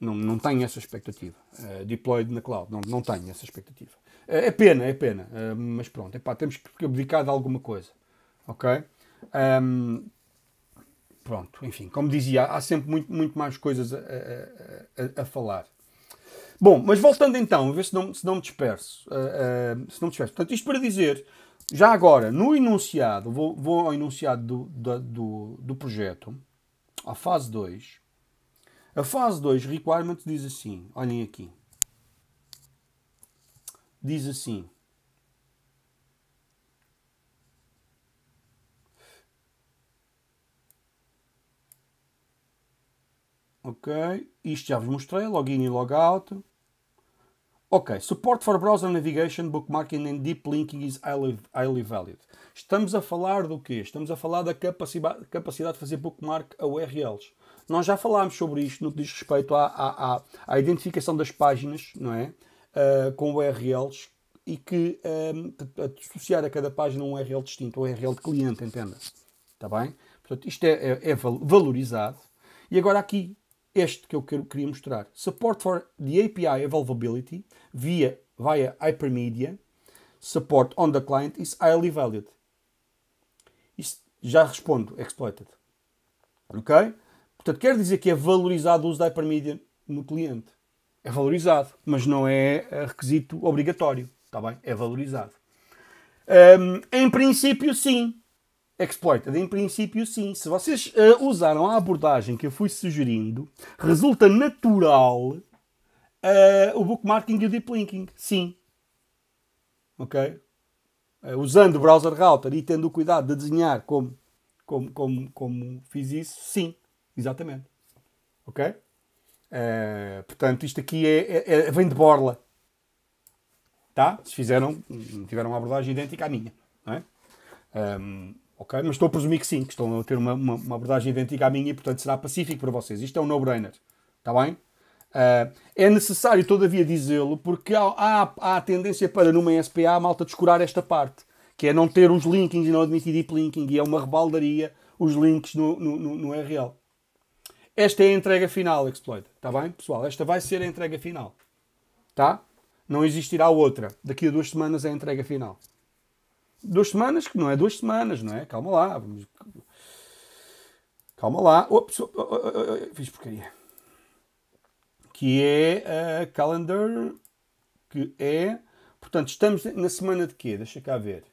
Não, não tenho essa expectativa. Uh, deployed na cloud, não, não tenho essa expectativa. Uh, é pena, é pena, uh, mas pronto, epá, temos que abdicar de alguma coisa, ok? Um, pronto, enfim, como dizia, há sempre muito, muito mais coisas a, a, a, a falar. Bom, mas voltando então, a ver se não, se não me disperso. Uh, uh, se não me disperso. Portanto, isto para dizer, já agora, no enunciado, vou, vou ao enunciado do, do, do, projeto, à fase 2. A fase 2 requirement diz assim, olhem aqui. Diz assim. Ok, isto já vos mostrei, login e logout. Ok, support for browser navigation, bookmarking and deep linking is highly, highly valued. Estamos a falar do quê? Estamos a falar da capacidade, capacidade de fazer bookmark a URLs. Nós já falámos sobre isto no que diz respeito à, à, à, à identificação das páginas, não é? Uh, com URLs e que um, ah, associar a cada página um URL distinto, um URL de cliente, entenda. Está bem? Portanto, isto é, é, é valorizado. E agora aqui, este que eu quero, queria mostrar. Support for the API availability via via Hypermedia. Support on the client is highly valued. Isto já respondo, exploited. Ok? Portanto, quer dizer que é valorizado o uso da Hypermedia no cliente. É valorizado, mas não é eh, requisito obrigatório. Está bem? É valorizado. Um, em princípio, sim. Exploited, em princípio, sim. Se vocês uh, usaram a abordagem que eu fui sugerindo, resulta natural uh, o bookmarking e o deep linking. Sim. Ok? Uh, usando o browser router e tendo o cuidado de desenhar como, como, como, como fiz isso, sim. Exatamente. Ok? portanto, isto aqui é, é, é, vem de borla. Tá? Se fizeram, tiveram uma abordagem idêntica à minha. Não é? Um, ehm, ok? Mas estou a presumir que sim, que estão a ter uma, uma, uma abordagem idêntica à minha e, portanto, será pacífico para vocês. Isto é um no-brainer, está bem? Uh, é necessário, todavia, dizê-lo, porque há, há, a tendência para, numa SPA, a malta descurar esta parte, que é não ter os linkings e não admitir deep linking, e é uma rebaldaria os links no, no, no, no RL. Esta é a entrega final, Exploit. Está bem, pessoal? Esta vai ser a entrega final. Tá? Não existirá outra. Daqui a duas semanas é a entrega final duas semanas, que não é duas semanas, não é? Calma lá, vamos... Calma lá. Ops, oh, oh, oh, fiz porcaria. Que é a calendar, que é... Portanto, estamos na semana de quê? Deixa cá ver.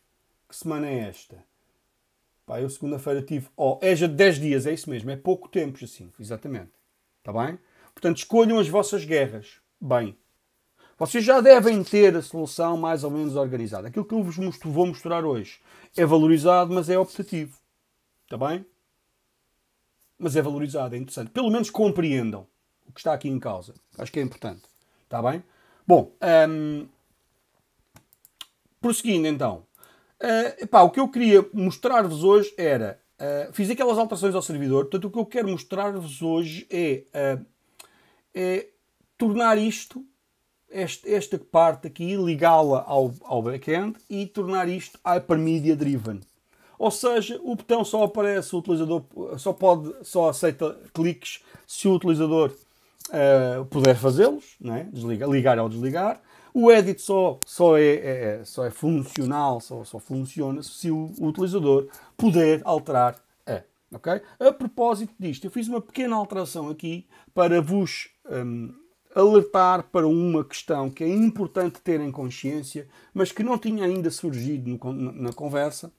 Que semana é esta? Pá, eu segunda-feira tive... Oh, é já de 10 dias, é isso mesmo. É pouco tempo, assim, exatamente. Está bem? Portanto, escolham as vossas guerras. Bem, vocês já devem ter a solução mais ou menos organizada. Aquilo que eu vos vou mostrar hoje é valorizado, mas é optativo. Está bem? Mas é valorizado, é interessante. Pelo menos compreendam o que está aqui em causa. Acho que é importante. Está bem? Bom, hum, prosseguindo então. Uh, o que eu queria mostrar-vos hoje era. Uh, fiz aquelas alterações ao servidor, portanto, o que eu quero mostrar-vos hoje é, uh, é tornar isto este, esta parte aqui, ligá-la ao, ao backend e tornar isto hypermedia driven. Ou seja, o botão só aparece, o utilizador só pode, só aceita cliques se o utilizador uh, puder fazê-los, né? ligar ou desligar. O edit só, só, é, é, é só é funcional, só, só funciona se o, o utilizador puder alterar a. Okay? A propósito disto, eu fiz uma pequena alteração aqui para vos um, ehm, alertar para uma questão que é importante ter em consciência, mas que não tinha ainda surgido no, na conversa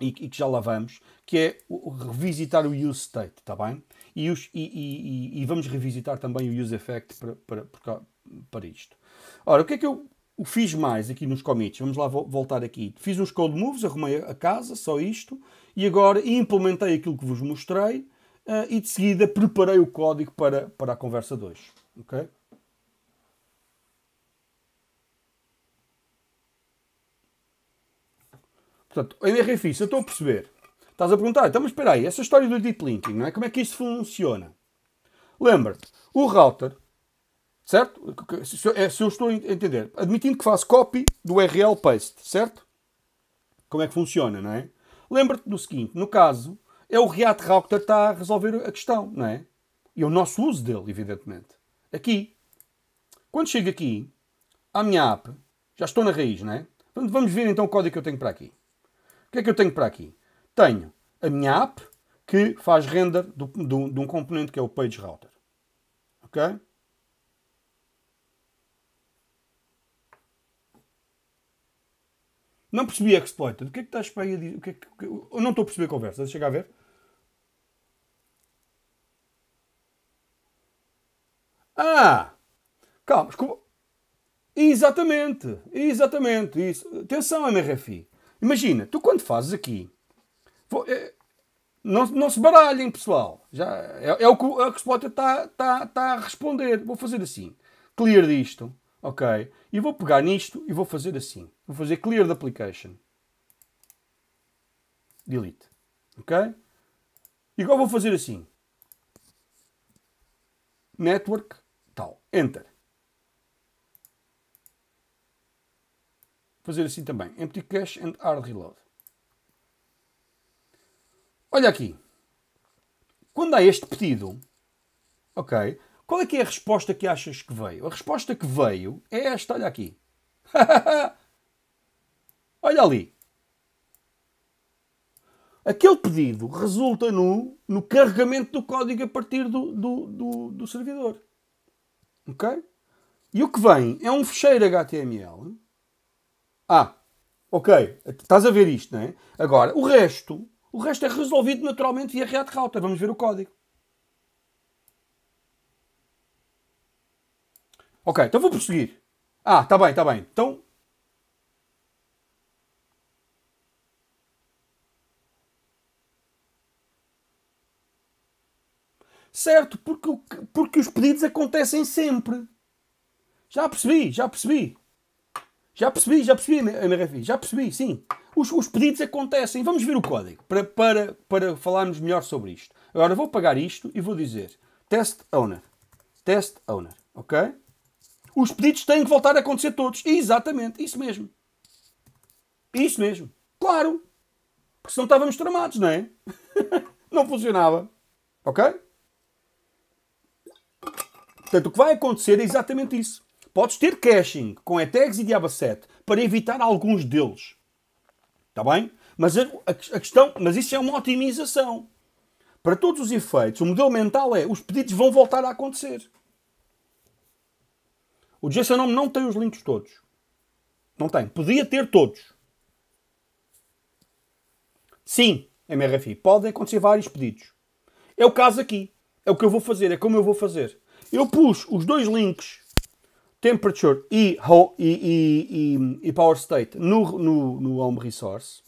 e, e, que já lá vamos, que é revisitar o use state, está bem? E, os, e, e, vamos revisitar também o use effect para, para, para, isto. Ora, o que é que eu fiz mais aqui nos commits? Vamos lá voltar aqui. Fiz uns code moves, arrumei a casa, só isto, e agora implementei aquilo que vos mostrei uh, e de seguida preparei o código para, para a conversa 2 ok? Portanto, MR se é eu estou a perceber. Estás a perguntar, então, mas espera aí, essa história do deep linking, não é? Como é que isso funciona? Lembra-te, o router, certo? É, se eu estou a entender, admitindo que faço copy do URL paste, certo? Como é que funciona, não é? Lembra-te do seguinte, no caso, é o React Router que está a resolver a questão, não é? E é o nosso uso dele, evidentemente aqui. Quando chego aqui, à minha app, já estou na raiz, não é? Portanto, vamos ver então o código que eu tenho para aqui. O que é que eu tenho para aqui? Tenho a minha app, que faz render do, do, de um componente que é o page router. Ok? Não percebi exploited. O que é que estás para aí a dizer? O que é que... Eu não estou a perceber a conversa. Deixa chegar a ver. Ah, calma, Exatamente, exatamente isso. Atenção, MRFI. Imagina, tu quando fazes aqui, eh, não, não se baralhem, pessoal. Já, é, é o que a resposta é está tá, tá a responder. Vou fazer assim. Clear disto, ok? E vou pegar nisto e vou fazer assim. Vou fazer clear the application. Delete. Ok? E agora vou fazer assim. Network Enter. Fazer assim também. Empty cache and hard reload. Olha aqui. Quando há este pedido, ok, qual é que é a resposta que achas que veio? A resposta que veio é esta, olha aqui. olha ali. Aquele pedido resulta no, no carregamento do código a partir do, do, do, do servidor. Ok? E o que vem é um fecheiro HTML. Ah, ok, estás a ver isto, não é? Agora, o resto, o resto é resolvido naturalmente via React Router. Vamos ver o código. Ok, então vou prosseguir. Ah, está bem, está bem. Então, Certo, porque, porque os pedidos acontecem sempre. Já percebi, já percebi. Já percebi, já percebi, Ana já percebi, sim. Os, os, pedidos acontecem. Vamos ver o código para, para, para falarmos melhor sobre isto. Agora vou pagar isto e vou dizer test owner. Test owner, ok? Os pedidos têm que voltar a acontecer todos. Exatamente, isso mesmo. Isso mesmo. Claro. Porque senão estávamos tramados, não é? não funcionava. Ok? Portanto, o que vai acontecer é exatamente isso. Podes ter caching com etegs e diaba 7 para evitar alguns deles. Está bem? Mas a, a questão, mas isso é uma otimização. Para todos os efeitos, o modelo mental é os pedidos vão voltar a acontecer. O JSON não tem os links todos. Não tem. Podia ter todos. Sim, MRFI, podem acontecer vários pedidos. É o caso aqui. É o que eu vou fazer, é como eu vou fazer. Eu pus os dois links, Temperature e, e, e, e Power State, no, no, no Home Resource.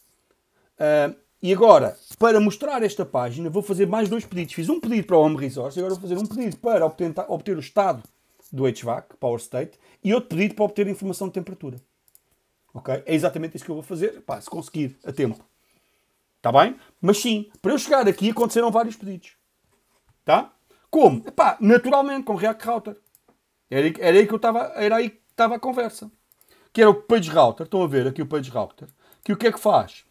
Uh, e agora, para mostrar esta página, vou fazer mais dois pedidos. Fiz um pedido para o Home Resource, agora vou fazer um pedido para obter, obter o estado do HVAC, Power State, e outro pedido para obter informação de temperatura. Ok? É exatamente isso que eu vou fazer, pá, se conseguir, a tempo. Está bem? Mas sim, para eu chegar aqui aconteceram vários pedidos. Tá? Como? Epá, naturalmente, com React Router. Era, era aí que eu estava, era aí que estava a conversa. Que era o Page Router. Estão a ver aqui o Page Router. Que o que é que faz?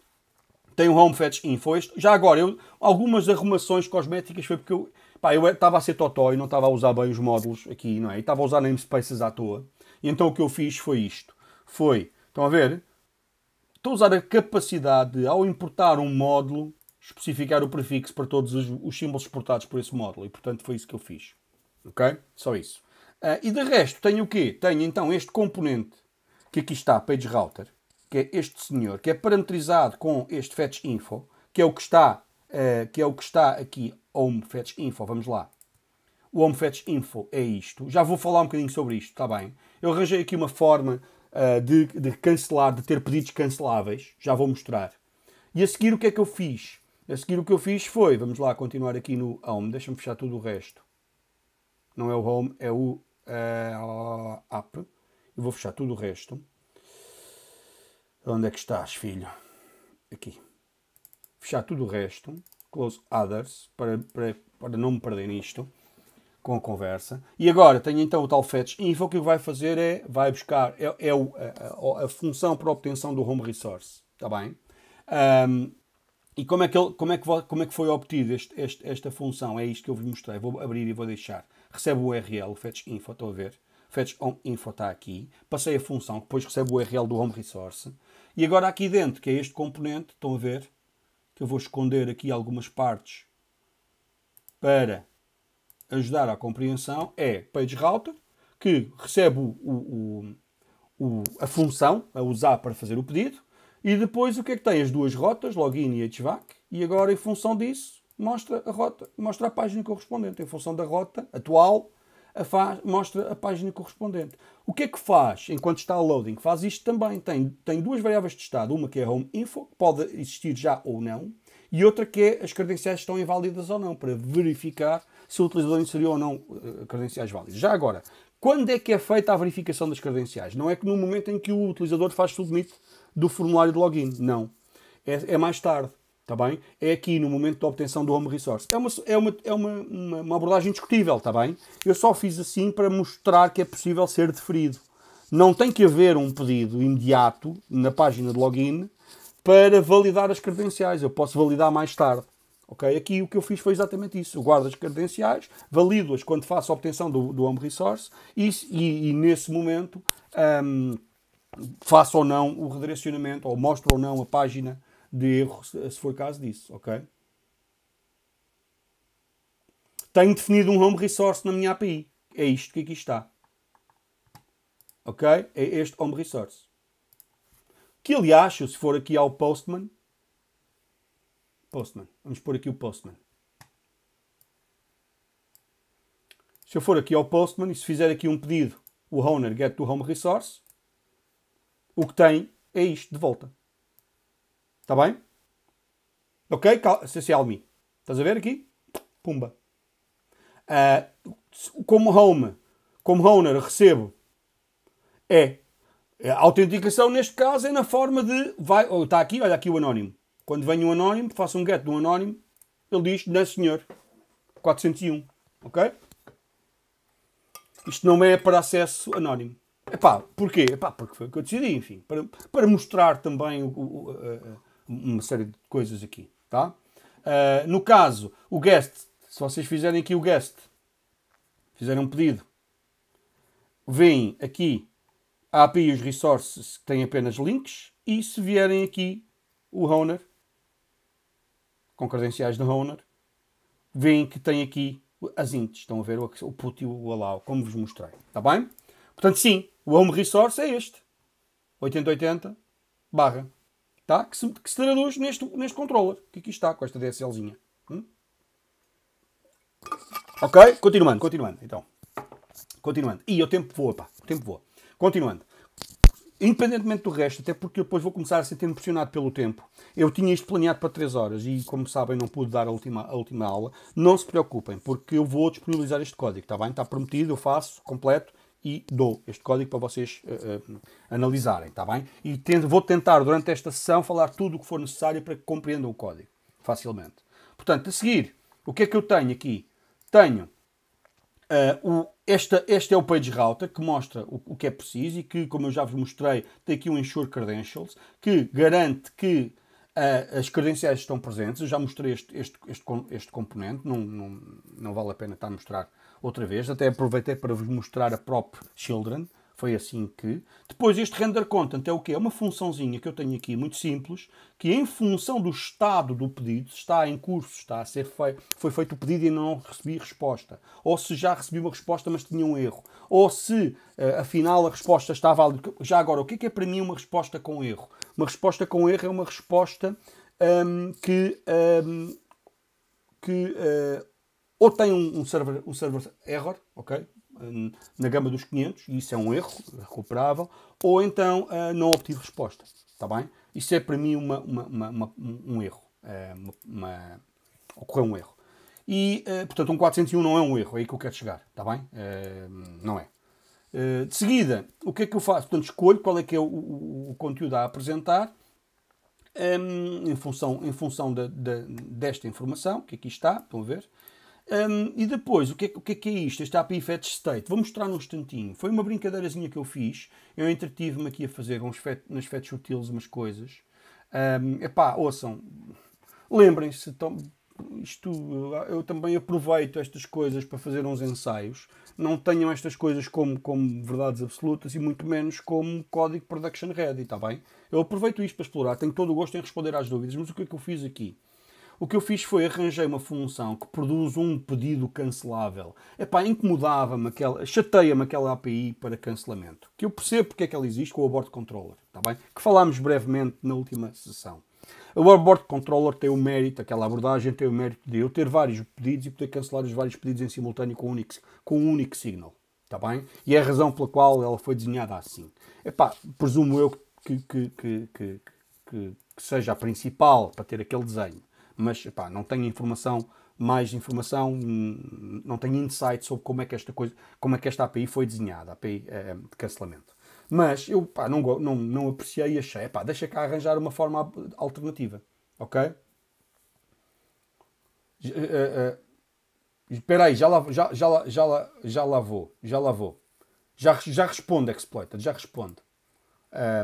Tem o um Home Fetch Info. Já agora, eu, algumas arrumações cosméticas foi porque eu, pá, eu estava é, a ser totó e não estava a usar bem os módulos aqui, não é? E estava a usar namespaces à toa. E então o que eu fiz foi isto. Foi, estão a ver? Estou a usar a capacidade, ao importar um módulo, especificar o prefixo para todos os, os símbolos exportados por esse módulo. E, portanto, foi isso que eu fiz. Ok? Só isso. Uh, e de resto, tenho o quê? Tenho, então, este componente que aqui está, page router, que é este senhor, que é parametrizado com este fetch info, que é o que está, uh, que é o que está aqui, home fetch info, vamos lá. O home fetch info é isto. Já vou falar um bocadinho sobre isto, está bem? Eu arranjei aqui uma forma uh, de, de cancelar, de ter pedidos canceláveis. Já vou mostrar. E a seguir, o que é que eu fiz? A seguir o que eu fiz foi, vamos lá continuar aqui no Home, deixa-me fechar tudo o resto. Não é o Home, é o uh, App. Eu vou fechar tudo o resto. Onde é que estás, filho? Aqui. Fechar tudo o resto. Close Others, para, para, para não me perder nisto com a conversa. E agora tenho então o tal fetch info que vai fazer é, vai buscar, é, é a, a, a, função para obtenção do home resource, está bem? Um, e como é que, ele, como é que, como é que foi obtido este, este, esta função? É isto que eu vos mostrei. Vou abrir e vou deixar. Recebe o URL, fetch info, estou a ver. Fetch on info está aqui. Passei a função, depois recebe o URL do home resource. E agora aqui dentro, que é este componente, estão a ver? Que eu vou esconder aqui algumas partes para ajudar à compreensão. É page router, que recebe o, o, o, a função a usar para fazer o pedido e depois o que é que tem? As duas rotas, login e HVAC, e agora em função disso mostra a rota, mostra a página correspondente. Em função da rota atual, a faz, mostra a página correspondente. O que é que faz enquanto está a loading? Faz isto também. Tem, tem duas variáveis de estado, uma que é a home info, que pode existir já ou não, e outra que é as credenciais estão inválidas ou não, para verificar se o utilizador inseriu ou não eh, credenciais válidas. Já agora, quando é que é feita a verificação das credenciais? Não é que no momento em que o utilizador faz submit do formulário de login. Não. É, é mais tarde. Está bem? É aqui no momento da obtenção do Home Resource. É uma, é uma, é uma, uma abordagem discutível, está bem? Eu só fiz assim para mostrar que é possível ser deferido. Não tem que haver um pedido imediato na página de login para validar as credenciais. Eu posso validar mais tarde. Okay? Aqui o que eu fiz foi exatamente isso. Eu guardo as credenciais, valido-as quando faço a obtenção do, do Home Resource e, e, e nesse momento. Um, faço ou não o redirecionamento, ou mostro ou não a página de erro, se for caso disso, ok? Tenho definido um home resource na minha API. É isto que aqui está. Ok? É este home resource. Que aliás, se for aqui ao Postman, Postman, vamos pôr aqui o Postman. Se eu for aqui ao Postman e se fizer aqui um pedido, o owner get to home resource, o que tem é isto de volta. Está bem? Ok? CC é Estás a ver aqui? Pumba. Uh, como home, como owner, recebo é, é. A autenticação, neste caso, é na forma de. Vai, oh, está aqui, olha aqui o anónimo. Quando vem um anónimo, faço um get de um anónimo, ele diz: Não, senhor. 401. Ok? Isto não é para acesso anónimo. Epá, porquê? Epá, porque foi o que eu decidi, enfim, para, para mostrar também o, o, a, eh, uma série de coisas aqui, tá? Uh, no caso, o guest, se vocês fizerem aqui o guest, fizerem um pedido, vêm aqui a API e os resources que têm apenas links e se vierem aqui o owner, com credenciais do owner, vêm que tem aqui as ints, estão a ver o put e o allow, como vos mostrei, está bem? Portanto, sim, o Home Resource é este. 8080 barra. Tá? Que, se, que se traduz neste, neste controller. Que aqui está, com esta DSLzinha. Hum? Ok? Continuando, continuando. Então. Continuando. E o tempo voa, pá. O tempo voa. Continuando. Independentemente do resto, até porque depois vou começar a ser impressionado pelo tempo. Eu tinha isto planeado para 3 horas e, como sabem, não pude dar a última, a última aula. Não se preocupem, porque eu vou disponibilizar este código, está bem? Está prometido, eu faço, completo e dou este código para vocês uh, uh, analisarem, está bem? E vou tentar, durante esta sessão, falar tudo o que for necessário para que compreendam o código facilmente. Portanto, a seguir, o que é que eu tenho aqui? Tenho uh, o, esta, este é o page router que mostra o, o, que é preciso e que, como eu já vos mostrei, tem aqui um ensure credentials que garante que as credenciais estão presentes. Eu já mostrei este, este, este, este componente, não, não, não vale a pena estar a mostrar outra vez. Até aproveitei para vos mostrar a prop children. Foi assim que. Depois, este render content é o que? É uma funçãozinha que eu tenho aqui, muito simples, que em função do estado do pedido, se está em curso, está a ser feito, foi feito o pedido e não recebi resposta. Ou se já recebi uma resposta, mas tinha um erro. Ou se, eh, afinal, a resposta está válida. Já agora, o que é, que é para mim uma resposta com erro? Uma resposta com erro é uma resposta hum, que. Hum, que uh, ou tem um, um, server, um server error, ok? Na gama dos 500, e isso é um erro recuperável, ou então uh, não obtive resposta, está bem? Isso é para mim uma, uma, uma, um erro, eh, uma, ocorreu um erro. E, uh, portanto, um 401 não é um erro, é aí que eu quero chegar, está bem? Uh, não é. Uh, de seguida, o que é que eu faço? Portanto, escolho qual é que é o, o, conteúdo a apresentar um, em função, em função desta informação que aqui é está, estão a ver, um, e depois, o que, é, o que, é, que é isto? Este API Fetch State. Vou mostrar num instantinho. Foi uma brincadeirazinha que eu fiz. Eu entretive-me aqui a fazer uns fet, nas Fetch Utils umas coisas. Um, epá, ouçam. Lembrem-se, isto, eu também aproveito estas coisas para fazer uns ensaios. Não tenham estas coisas como, como verdades absolutas e muito menos como código production ready, está bem? Eu aproveito isto para explorar. Tenho todo o gosto em responder às dúvidas, mas o que é que eu fiz aqui? O que eu fiz foi arranjei uma função que produz um pedido cancelável. Epá, incomodava-me aquela, chateia-me aquela API para cancelamento. Que eu percebo porque é que ela existe com o abort controller, está bem? Que falámos brevemente na última sessão. O abort controller tem o mérito, aquela abordagem tem o mérito de eu ter vários pedidos e poder cancelar os vários pedidos em simultâneo com um único, com um único signal, está bem? E é a razão pela qual ela foi desenhada assim. Epá, presumo eu que, que, que, que que, seja a principal para ter aquele desenho mas epá, não tenho informação, mais informação, hum, não tenho insight sobre como é que esta coisa, como é que esta API foi desenhada, a API é, eh, de cancelamento. Mas eu não, não, não apreciei e achei, deixa cá arranjar uma forma alternativa, ok? Eh, eh, espera aí, já lá, já, já, lá, já, lá, já lá vou, já lá vou. Já, já responde, Exploited, já responde.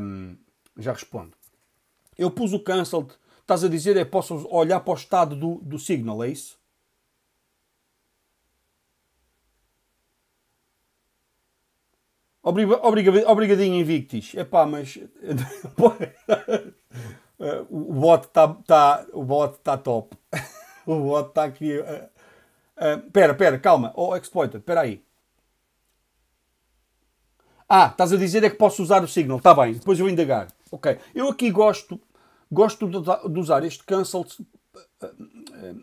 Um, já respondo. Eu pus o cancelled estás a dizer é posso olhar para o estado do, do signal, é isso? Obrigado, obrigadinho, Invictis. É pá, mas. o bot está tá, o bot tá top. o bot está aqui. Uh, pera, pera, calma. Oh, Exploited, espera aí. Ah, estás a dizer é que posso usar o Signal. Está bem, depois eu vou indagar. Ok. Eu aqui gosto Gosto de, de usar este cancel. Eh, eh,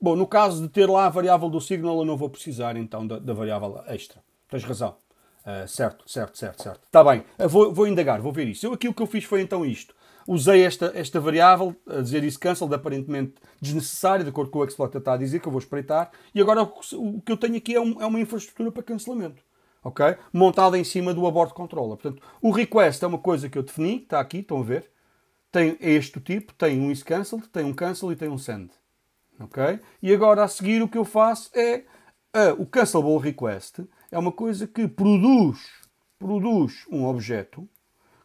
bom, no caso de ter lá a variável do signal, eu não vou precisar então da, da variável extra. Tens razão. Uh, certo, certo, certo, certo. Está bem, uh, vou, vou, indagar, vou ver isso. Eu, aqui o que eu fiz foi então isto. Usei esta, esta variável, a dizer isso cancelled, aparentemente desnecessária, de acordo com o exploit está a dizer, que eu vou espreitar. E agora o, o que eu tenho aqui é, um, é uma infraestrutura para cancelamento ok? Montada em cima do abort controller. Portanto, o request é uma coisa que eu defini, que está aqui, estão a ver? Tem este tipo, tem um is cancelled, tem um cancel e tem um send, ok? E agora a seguir o que eu faço é uh, o cancelable request é uma coisa que produz produz um objeto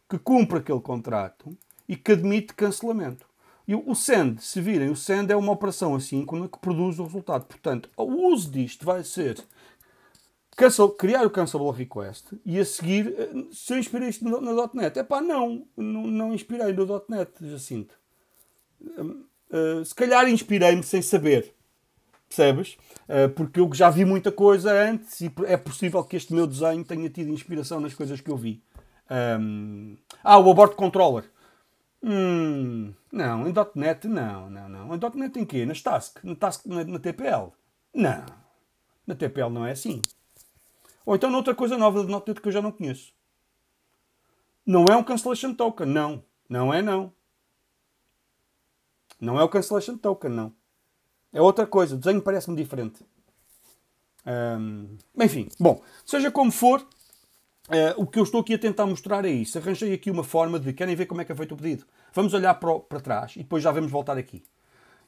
que cumpre aquele contrato e que admite cancelamento. E o send, se virem, o send é uma operação assíncrona que produz o resultado. Portanto, o uso disto vai ser cancel, criar o Cancelable Request e a seguir, eh, se eu inspirei isto na, na .NET. É pá, não, não, não inspirei no .NET, Jacinto. Uh, hum, eh, se calhar inspirei-me sem saber, percebes? Uh, porque eu já vi muita coisa antes e é possível que este meu desenho tenha tido inspiração nas coisas que eu vi. Um, ah, o Abort Controller. Hum, não, em .NET não, não, não. Em .NET em quê? Nas Task? Na, task, na, na TPL? Não. Na TPL não é assim. Ou então noutra coisa nova de Notnet que eu já não conheço. Não é um cancellation token, não. Não é não. Não é o cancellation token, não. É outra coisa, o desenho parece-me diferente. Hum, enfim, bom, seja como for, uh, o que eu estou aqui a tentar mostrar é isso. Arranjei aqui uma forma de querem ver como é que é feito o pedido. Vamos olhar para, para trás e depois já vamos voltar aqui.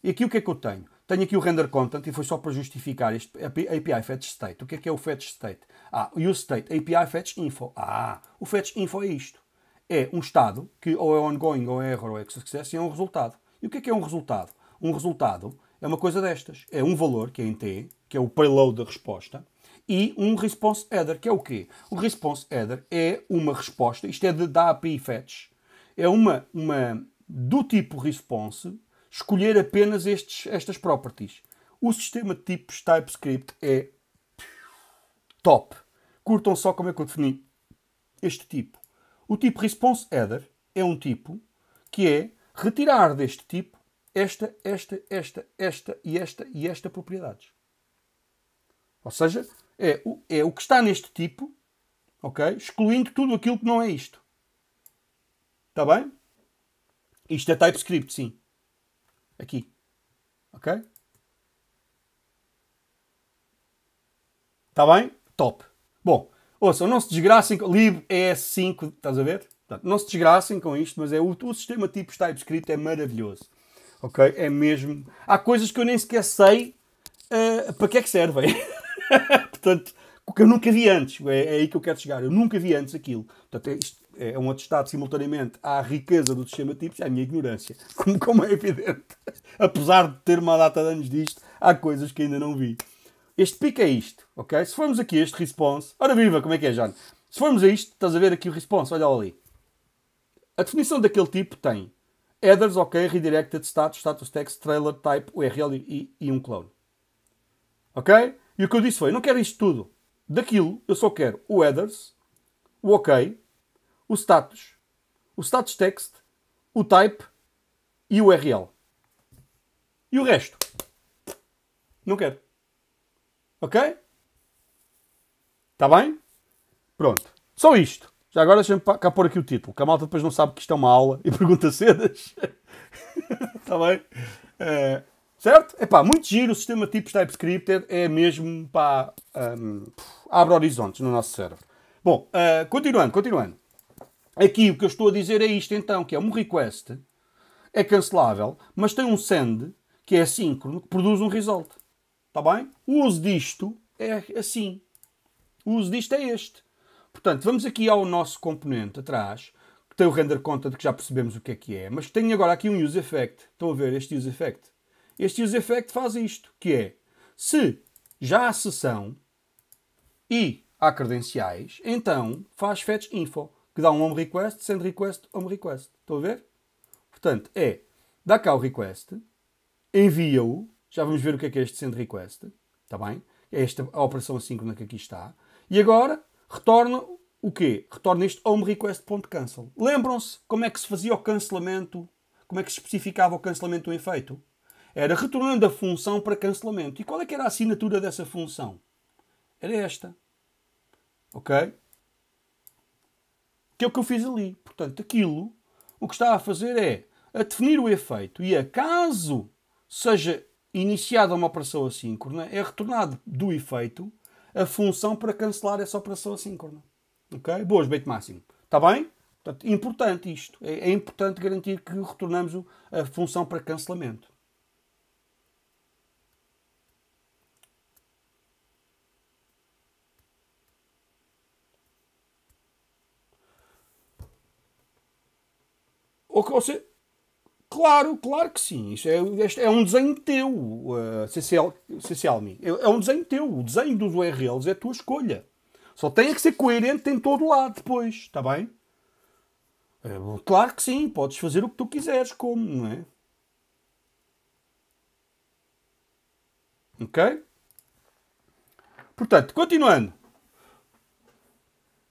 E aqui o que é que eu tenho? Tenho aqui o render content e foi só para justificar este API fetch state. O que é que é o fetch state? Ah, use state API fetch info. Ah, o fetch info é isto. É um estado que ou é ongoing, ou é error, ou é success, e é um resultado. E o que é que é um resultado? Um resultado é uma coisa destas. É um valor, que é em T, que é o payload da resposta, e um response header, que é o quê? O response header é uma resposta, isto é de, da API fetch, é uma, uma do tipo response escolher apenas estes, estas properties. O sistema de tipos TypeScript é top. Curtam só como é que eu defini este tipo. O tipo response header é um tipo que é retirar deste tipo esta, esta, esta, esta e esta e esta propriedades. Ou seja, é o, é o que está neste tipo, ok? Excluindo tudo aquilo que não é isto. Está bem? Isto é TypeScript, sim. Aqui. Ok? Está bem? Top. Bom, ouçam, não se desgracem com. Lib ES5, estás a ver? Portanto, não se desgracem com isto, mas é o, o sistema tipo TypeScript é maravilhoso. Ok? É mesmo. Há coisas que eu nem sequer sei uh, para que é que servem. Portanto, que eu nunca vi antes. É, é, aí que eu quero chegar. Eu nunca vi antes aquilo. Portanto, é isto é, é um atestado simultaneamente à riqueza do sistema tipo tipos e à minha ignorância, como, como é evidente. Apesar de ter uma data de anos disto, há coisas que ainda não vi. Este pico é isto, ok? Se formos aqui a este response... Ora viva, como é que é, Jano? Se formos a isto, estás a ver aqui o response, olha ali. A definição daquele tipo tem headers, ok, redirected status, status text, trailer type, URL e, e um clone. Ok? E o que eu disse foi, não quero isto tudo. Daquilo, eu só quero o headers, o ok, o status, o status text, o type e o URL. E o resto? Não quero. Ok? Está bem? Pronto. Só isto. Já agora deixa-me cá pôr aqui o título, que a malta depois não sabe que isto é uma aula e pergunta cedas. Está bem? É, certo? É pá, muito giro. O sistema tipos TypeScript é, é mesmo pá. Um, ehm, abre horizontes no nosso cérebro. Bom, uh, continuando, continuando. Aqui o que eu estou a dizer é isto então, que é um request, é cancelável, mas tem um send, que é assíncrono, que produz um result. Está bem? O uso disto é assim. O uso disto é este. Portanto, vamos aqui ao nosso componente atrás, que tem o render conta de que já percebemos o que é que é, mas tem agora aqui um use effect. Estão a ver este use effect? Este use effect faz isto, que é, se já há sessão e há credenciais, então faz fetch info que dá um home request, send request, home request. Estão a ver? Portanto, é, dá cá o request, envia-o, já vamos ver o que é que é este send request, está bem? É esta a operação assíncrona que aqui está. E agora, retorna o quê? Retorna este home request.cancel. Lembram-se como é que se fazia o cancelamento, como é que se especificava o cancelamento do efeito? Era retornando a função para cancelamento. E qual é que era a assinatura dessa função? Era esta. Ok? que é o que eu fiz ali. Portanto, aquilo, o que está a fazer é a definir o efeito e a caso seja iniciada uma operação assíncrona, é retornado do efeito a função para cancelar essa operação assíncrona. Ok? Boas, bait máximo. Está bem? Portanto, importante isto. É, é importante garantir que retornamos a função para cancelamento. Ou, ou você? claro, claro que sim. Isto é, é um desenho teu, uh, eh, CCL, é, é, um desenho teu. O desenho dos URLs é a tua escolha. Só tem que ser coerente em todo lado depois, está bem? É, claro que sim, podes fazer o que tu quiseres, como, não é? Ok? Portanto, continuando.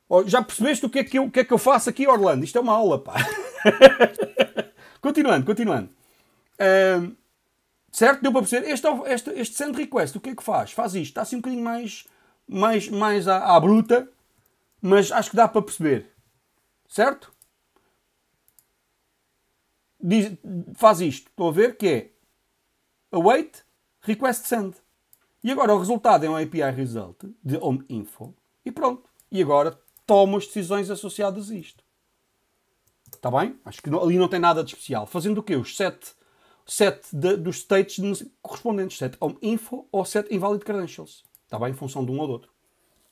Oh, já percebeste o que, é que eu, o que é que eu faço aqui, Orlando? Isto é uma aula, pá. continuando, continuando. Um, certo? Deu para perceber? Este, este, este send request, o que é que faz? Faz isto. Está assim um bocadinho mais, mais, mais à, à bruta, mas acho que dá para perceber. Certo? Diz, faz isto. Estão a ver? Que é await request send. E agora o resultado é um API result de home info. E pronto. E agora tomo as decisões associadas a isto. Está bem? Acho que não, ali não tem nada de especial. Fazendo o quê? Os 7 sete dos states correspondentes, set home info ou set invalid credentials. Está bem? Em função de um ou do outro.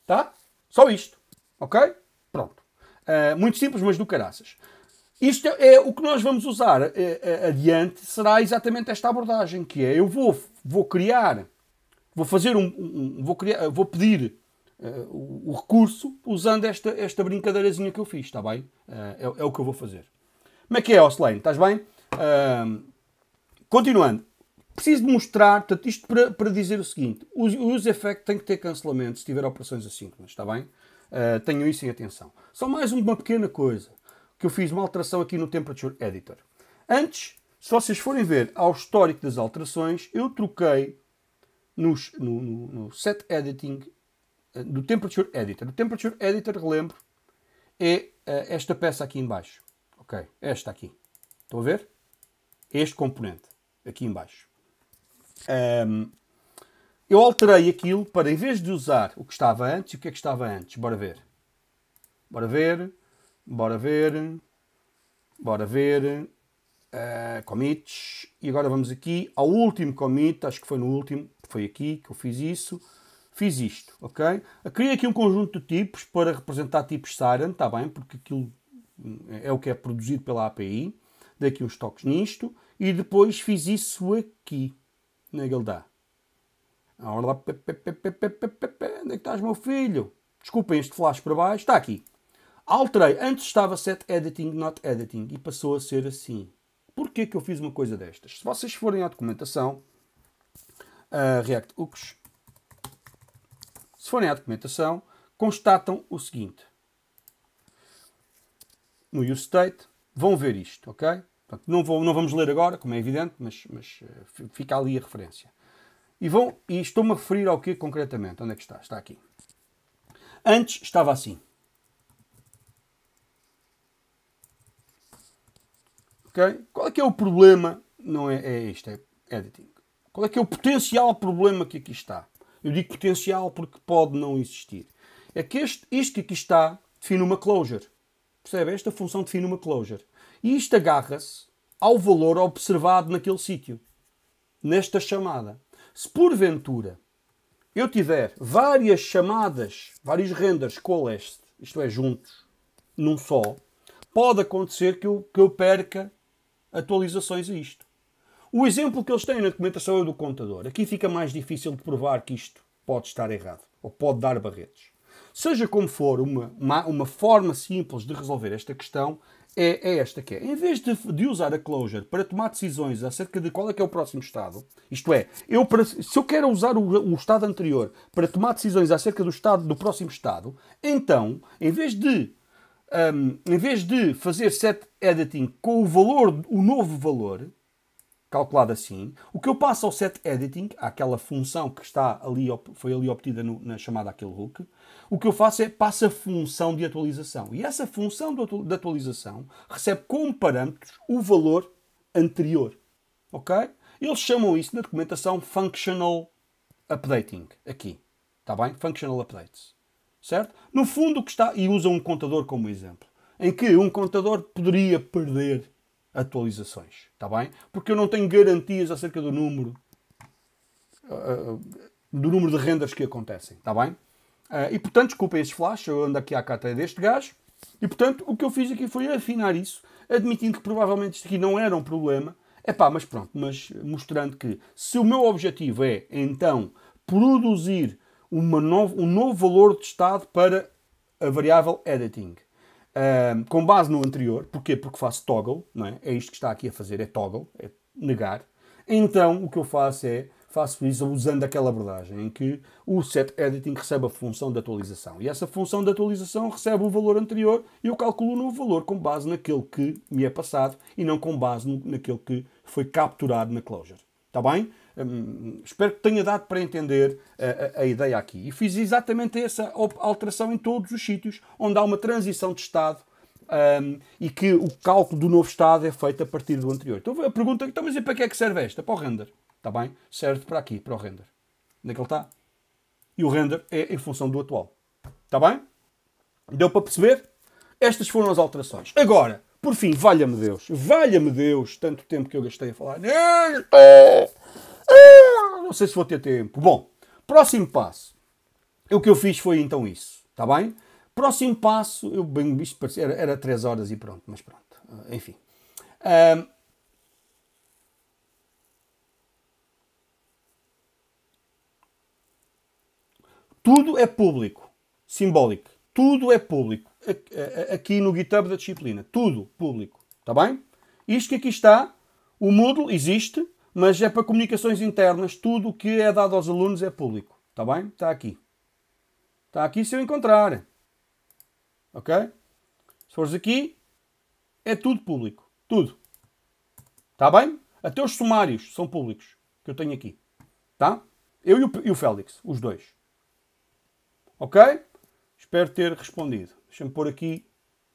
Tá? Só isto. Ok? Pronto. Uh, muito simples, mas do caraças. Isto é, é o que nós vamos usar é, é, adiante, será exatamente esta abordagem, que é eu vou, vou criar, vou fazer um, um vou, criar, vou pedir uh, o, recurso usando esta, esta brincadeirazinha que eu fiz, está bem? Uh, é, é, o que eu vou fazer. Como é que é, Ocelane? Estás bem? Uh, continuando. Preciso de mostrar, portanto, isto para, para dizer o seguinte. O, o use effect tem que ter cancelamento se tiver operações assíncronas, está bem? Uh, tenham isso em atenção. Só mais uma pequena coisa, que eu fiz uma alteração aqui no Temperature Editor. Antes, se vocês forem ver ao histórico das alterações, eu troquei nos, no, no, no Set Editing do Temperature Editor. O Temperature Editor, relembro, é eh, esta peça aqui embaixo. Ok, esta aqui. Estão a ver? Este componente, aqui embaixo. Um, eu alterei aquilo para, em vez de usar o que estava antes, o que é que estava antes? Bora ver. Bora ver. Bora ver. Bora ver. Uh, commits. E agora vamos aqui ao último commit. Acho que foi no último. Foi aqui que eu fiz isso fiz isto, ok? Criei aqui um conjunto de tipos para representar tipos Siren, está bem? Porque aquilo é o que é produzido pela API. Dei aqui uns toques nisto e depois fiz isso aqui na Gildá. lá, onde é que estás, meu filho? Desculpem este flash para baixo, está aqui. Alterei, antes estava set editing, not editing, e passou a ser assim. Porquê que eu fiz uma coisa destas? Se vocês forem à documentação, uh, React Hooks, se forem à documentação, constatam o seguinte. No use state, vão ver isto, ok? Portanto, não, vou, não vamos ler agora, como é evidente, mas, mas eh, fica ali a referência. E, e estou-me a referir ao que concretamente? Onde é que está? Está aqui. Antes estava assim. Okay? Qual é que é o problema? Não é, é é editing. Qual é que é o potencial problema que aqui está? Eu digo potencial porque pode não existir. É que este, isto que aqui está define uma closure. Percebe? Esta função define uma closure. E isto agarra-se ao valor observado naquele sítio, nesta chamada. Se porventura eu tiver várias chamadas, vários renders coalesced, isto é, juntos, num só, pode acontecer que eu, que eu perca atualizações a isto. O exemplo que eles têm na documentação é do contador. Aqui fica mais difícil de provar que isto pode estar errado ou pode dar barretes. Seja como for, uma, uma, uma forma simples de resolver esta questão é, é esta que é. Em vez de, de, usar a closure para tomar decisões acerca de qual é que é o próximo estado, isto é, eu para, se eu quero usar o, o, estado anterior para tomar decisões acerca do estado do próximo estado, então, em vez de um, em vez de fazer set editing com o valor, o novo valor, calculado assim. O que eu passo ao set editing, àquela função que está ali, foi ali obtida no, na chamada aquele hook, o que eu faço é passo a função de atualização. E essa função de atualização recebe como parâmetros o valor anterior. Ok? Eles chamam isso na documentação Functional Updating, aqui. Está bem? Functional Updates. Certo? No fundo, o que está. E usa um contador como exemplo. Em que um contador poderia perder atualizações, está bem? Porque eu não tenho garantias acerca do número ah, ah, do número de renders que acontecem, está bem? Ah, e portanto, desculpem esse flash, eu ando aqui à cata deste gajo, e portanto, o que eu fiz aqui foi afinar isso, admitindo que provavelmente isto aqui não era um problema, é pá, mas pronto, mas mostrando que se o meu objetivo é então produzir um novo valor de estado para a variável editing, um, com base no anterior. Porquê? Porque faço toggle, não é? É isto que está aqui a fazer, é toggle, é negar. Então, o que eu faço é, faço isso usando aquela abordagem em que o set editing recebe a função de atualização. E essa função de atualização recebe o valor anterior e eu calculo o novo valor com base naquele que me é passado e não com base no, naquele que foi capturado na closure. Está bem? Hum, espero que tenha dado para entender a, a, a, ideia aqui. E fiz exatamente essa alteração em todos os sítios onde há uma transição de Estado hum, e que o cálculo do novo Estado é feito a partir do anterior. Então a pergunta então, mas e para que é que serve esta? Para o render. Está bem? Serve para aqui, para o render. Onde é que ele está? E o render é em função do atual. Está bem? Deu para perceber? Estas foram as alterações. Agora, por fim, valha-me Deus, valha-me Deus, tanto tempo que eu gastei a falar. Ah, não sei se vou ter tempo. Bom, próximo passo. O que eu fiz foi então isso, está bem? Próximo passo, eu bem isto era, era três horas e pronto, mas pronto, ah, enfim. Um, tudo é público, simbólico. Tudo é público. Aqui no GitHub da disciplina. Tudo público. Está bem? Isto que aqui está, o Moodle existe, mas é para comunicações internas, tudo o que é dado aos alunos é público. Está bem? Está aqui. Está aqui se eu encontrar. Ok? Se fores aqui, é tudo público. Tudo. Está bem? Até os sumários são públicos que eu tenho aqui. Tá? Eu e o, e o Félix, os dois. Ok? Espero ter respondido. Deixa-me pôr aqui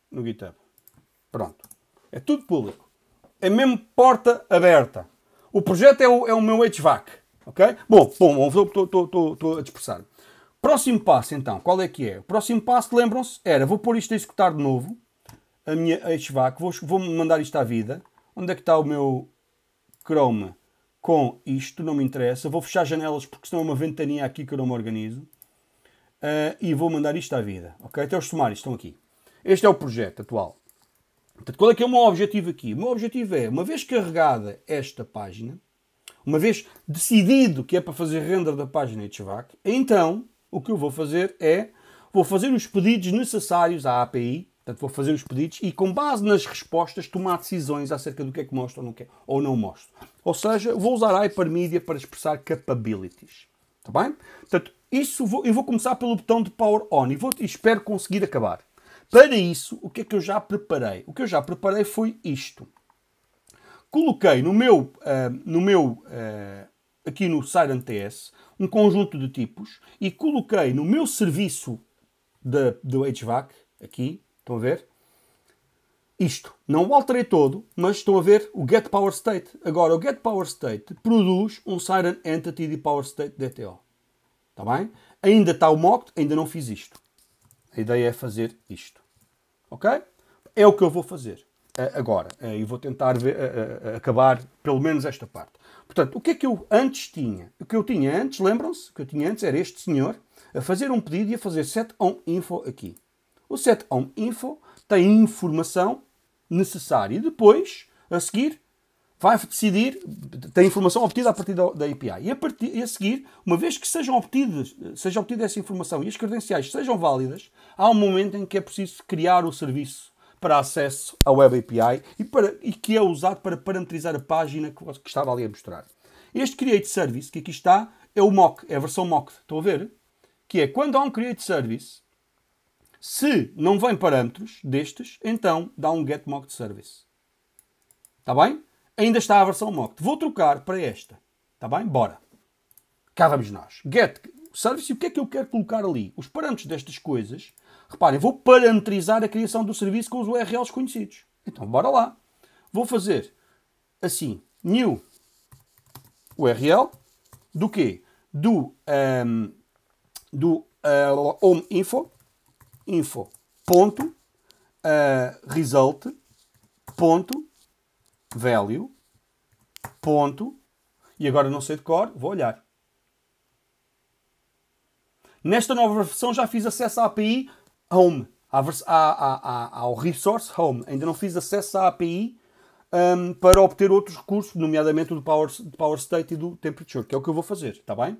no GitHub. Pronto. É tudo público. É mesmo porta aberta. O projeto é o, é o meu HVAC. Ok? Bom, bom, estou a dispersar. Próximo passo, então, qual é que é? O próximo passo, lembram-se, era vou pôr isto a executar de novo, a minha HVAC, vou, vou mandar isto à vida. Onde é que está o meu Chrome com isto? Não me interessa. Vou fechar janelas porque senão é uma ventania aqui que eu não me organizo. Uh, e vou mandar isto à vida. Ok? Até então, os sumários estão aqui. Este é o projeto atual. Portanto, qual é que é o meu objetivo aqui? O meu objetivo é, uma vez carregada esta página, uma vez decidido que é para fazer render da página HVAC, então o que eu vou fazer é, vou fazer os pedidos necessários à API, portanto vou fazer os pedidos e com base nas respostas tomar decisões acerca do que é que mostro ou não, quer, é, ou não mostro. Ou seja, vou usar a Hypermedia para expressar capabilities. Está bem? Portanto, isso vou, eu vou começar pelo botão de Power On e, vou, e espero conseguir acabar. Para isso, o que é que eu já preparei? O que eu já preparei foi isto. Coloquei no meu, uh, no meu uh, aqui no Siren TS, um conjunto de tipos e coloquei no meu serviço de, do HVAC, aqui, estão a ver? Isto. Não o alterei todo, mas estão a ver o Get Power State. Agora, o Get Power State produz um Siren Entity de Power State DTO. Está bem? Ainda está o mock, ainda não fiz isto. A ideia é fazer isto ok? É o que eu vou fazer eh, agora. Eh, e vou tentar ver, eh, acabar pelo menos esta parte. Portanto, o que é que eu antes tinha? O que eu tinha antes, lembram-se? O que eu tinha antes era este senhor a fazer um pedido e a fazer set on info aqui. O set on info tem informação necessária. E depois, a seguir, vai decidir, tem informação obtida a partir da, da API. E a, partir, e a seguir, uma vez que sejam obtidas, seja obtida essa informação e as credenciais sejam válidas, há um momento em que é preciso criar o serviço para acesso à Web API e, para, e que é usado para parametrizar a página que, que estava ali a mostrar. Este Create Service, que aqui está, é o mock, é a versão mock. Estão a ver? Que é quando há um Create Service, se não vem parâmetros destes, então dá um get mocked service. Está bem? Ainda está a versão mock. Vou trocar para esta. Está bem? Bora. Cá vamos nós. Get service. E o que é que eu quero colocar ali? Os parâmetros destas coisas. Reparem, vou parametrizar a criação do serviço com os URLs conhecidos. Então, bora lá. Vou fazer assim. New URL. Do quê? Do, um, ehm, do uh, home info. Info. Ponto. Uh, result. Ponto value, ponto, e agora não sei de cor, vou olhar. Nesta nova versão já fiz acesso à API Home, à, à, à, ao Resource Home. Ainda não fiz acesso à API um, para obter outros recursos, nomeadamente o do Power, do Power State e do Temperature, que é o que eu vou fazer, está bem?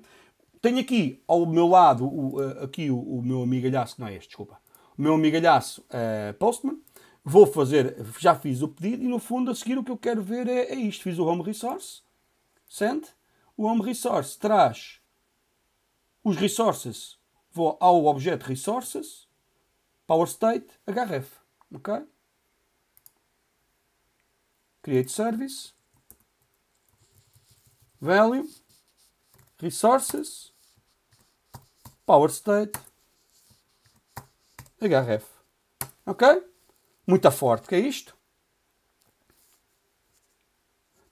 Tenho aqui ao meu lado, o, eh, aqui o, o meu amigalhaço, não é este, desculpa, o meu amigalhaço uh, Postman, vou fazer, já fiz o pedido e no fundo a seguir o que eu quero ver é, é isto. Fiz o Home Resource, send, o Home Resource traz os resources, vou ao objeto resources, power state, href, ok? Create service, value, resources, power state, href, ok? muito forte que é isto.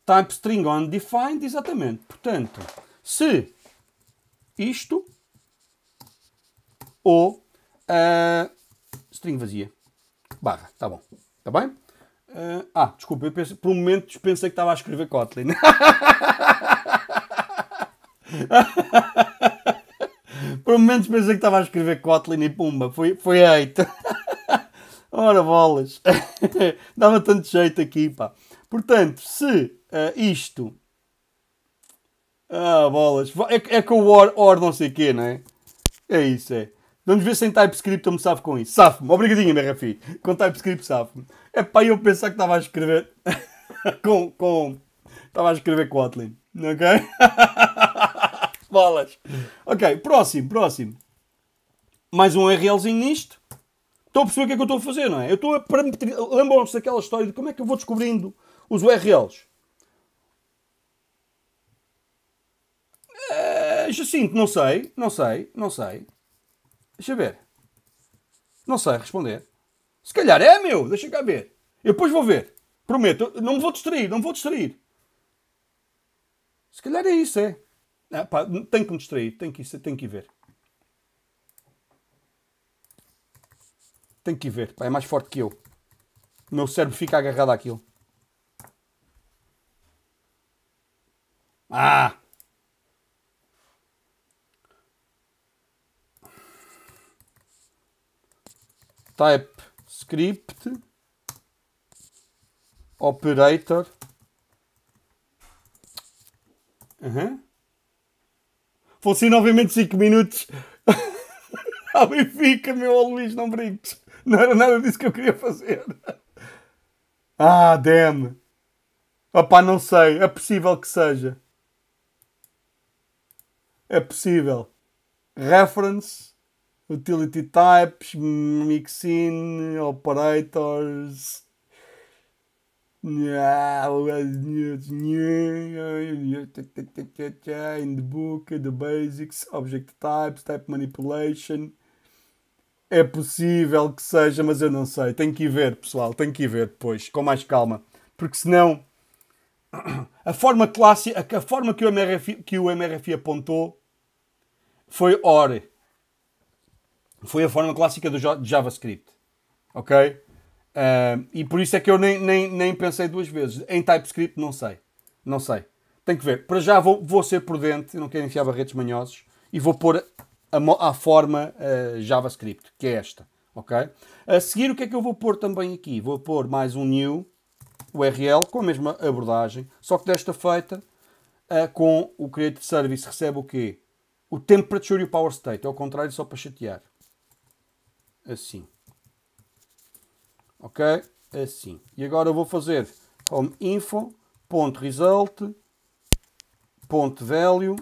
Type string undefined, exatamente. Portanto, se isto ou uh, string vazia, barra, tá bom, tá bem? Uh, ah, desculpa, eu pensei, por um momento pensei que estava a escrever Kotlin. por um momento pensei que estava a escrever Kotlin e pumba, foi, foi 8. Ora bolas! Dava tanto jeito aqui, pá. Portanto, se uh, isto. Ah, bolas. É, é com o or, or não sei o quê, não é? É isso, é. Vamos ver se em TypeScript eu me safo com isso. Safo-me. Obrigadinho, meu Rafi. Com TypeScript safo-me. É pá, eu pensar que estava a escrever com... com... Estava a escrever com Kotlin. Ok? Bolas. Ok, próximo, próximo. Mais um RLzinho nisto. Estão a perceber o que é que eu estou a fazer, não é? Eu estou a parametrizar. Lembram-se daquela história de como é que eu vou descobrindo os URLs? Uh, eh, Jacinto, não sei, não sei, não sei. Deixa ver. Não sei responder. Se calhar é meu, deixa cá ver. Eu depois vou ver. Prometo, não me vou distrair, não me vou distrair. Se calhar é isso, é. Ah, pá, tenho que me distrair, tenho que, tenho que ir ver. Tenho que ir ver. Pá, é mais forte que eu. O meu cérebro fica agarrado àquilo. Ah! Type script operator. Uhum. Fossem novamente 5 minutos. Ali ah, fica, meu Luís, não brinques. Não era nada disso que eu queria fazer. Ah, damn. Opá, não sei. É possível que seja. É possível. Reference, utility types, mixin, operators. In the book, the basics, object types, type manipulation. É possível que seja, mas eu não sei. Tenho que ir ver, pessoal. Tenho que ir ver depois, com mais calma. Porque senão. A forma clássica. A forma que o MRF, que o MRF apontou foi ORE, Foi a forma clássica do JavaScript. Ok? Uh, e por isso é que eu nem, nem, nem pensei duas vezes. Em TypeScript, não sei. Não sei. Tenho que ver. Para já vou, vou ser prudente. Eu não quero enfiar barretes manhosos. E vou pôr a, a forma uh, JavaScript, que é esta. Okay? A seguir, o que é que eu vou pôr também aqui? Vou pôr mais um new URL com a mesma abordagem, só que desta feita uh, com o Creative Service recebe o quê? O Temperature e o Power State. Ao contrário, só para chatear. Assim. Ok? Assim. E agora eu vou fazer home info.result.value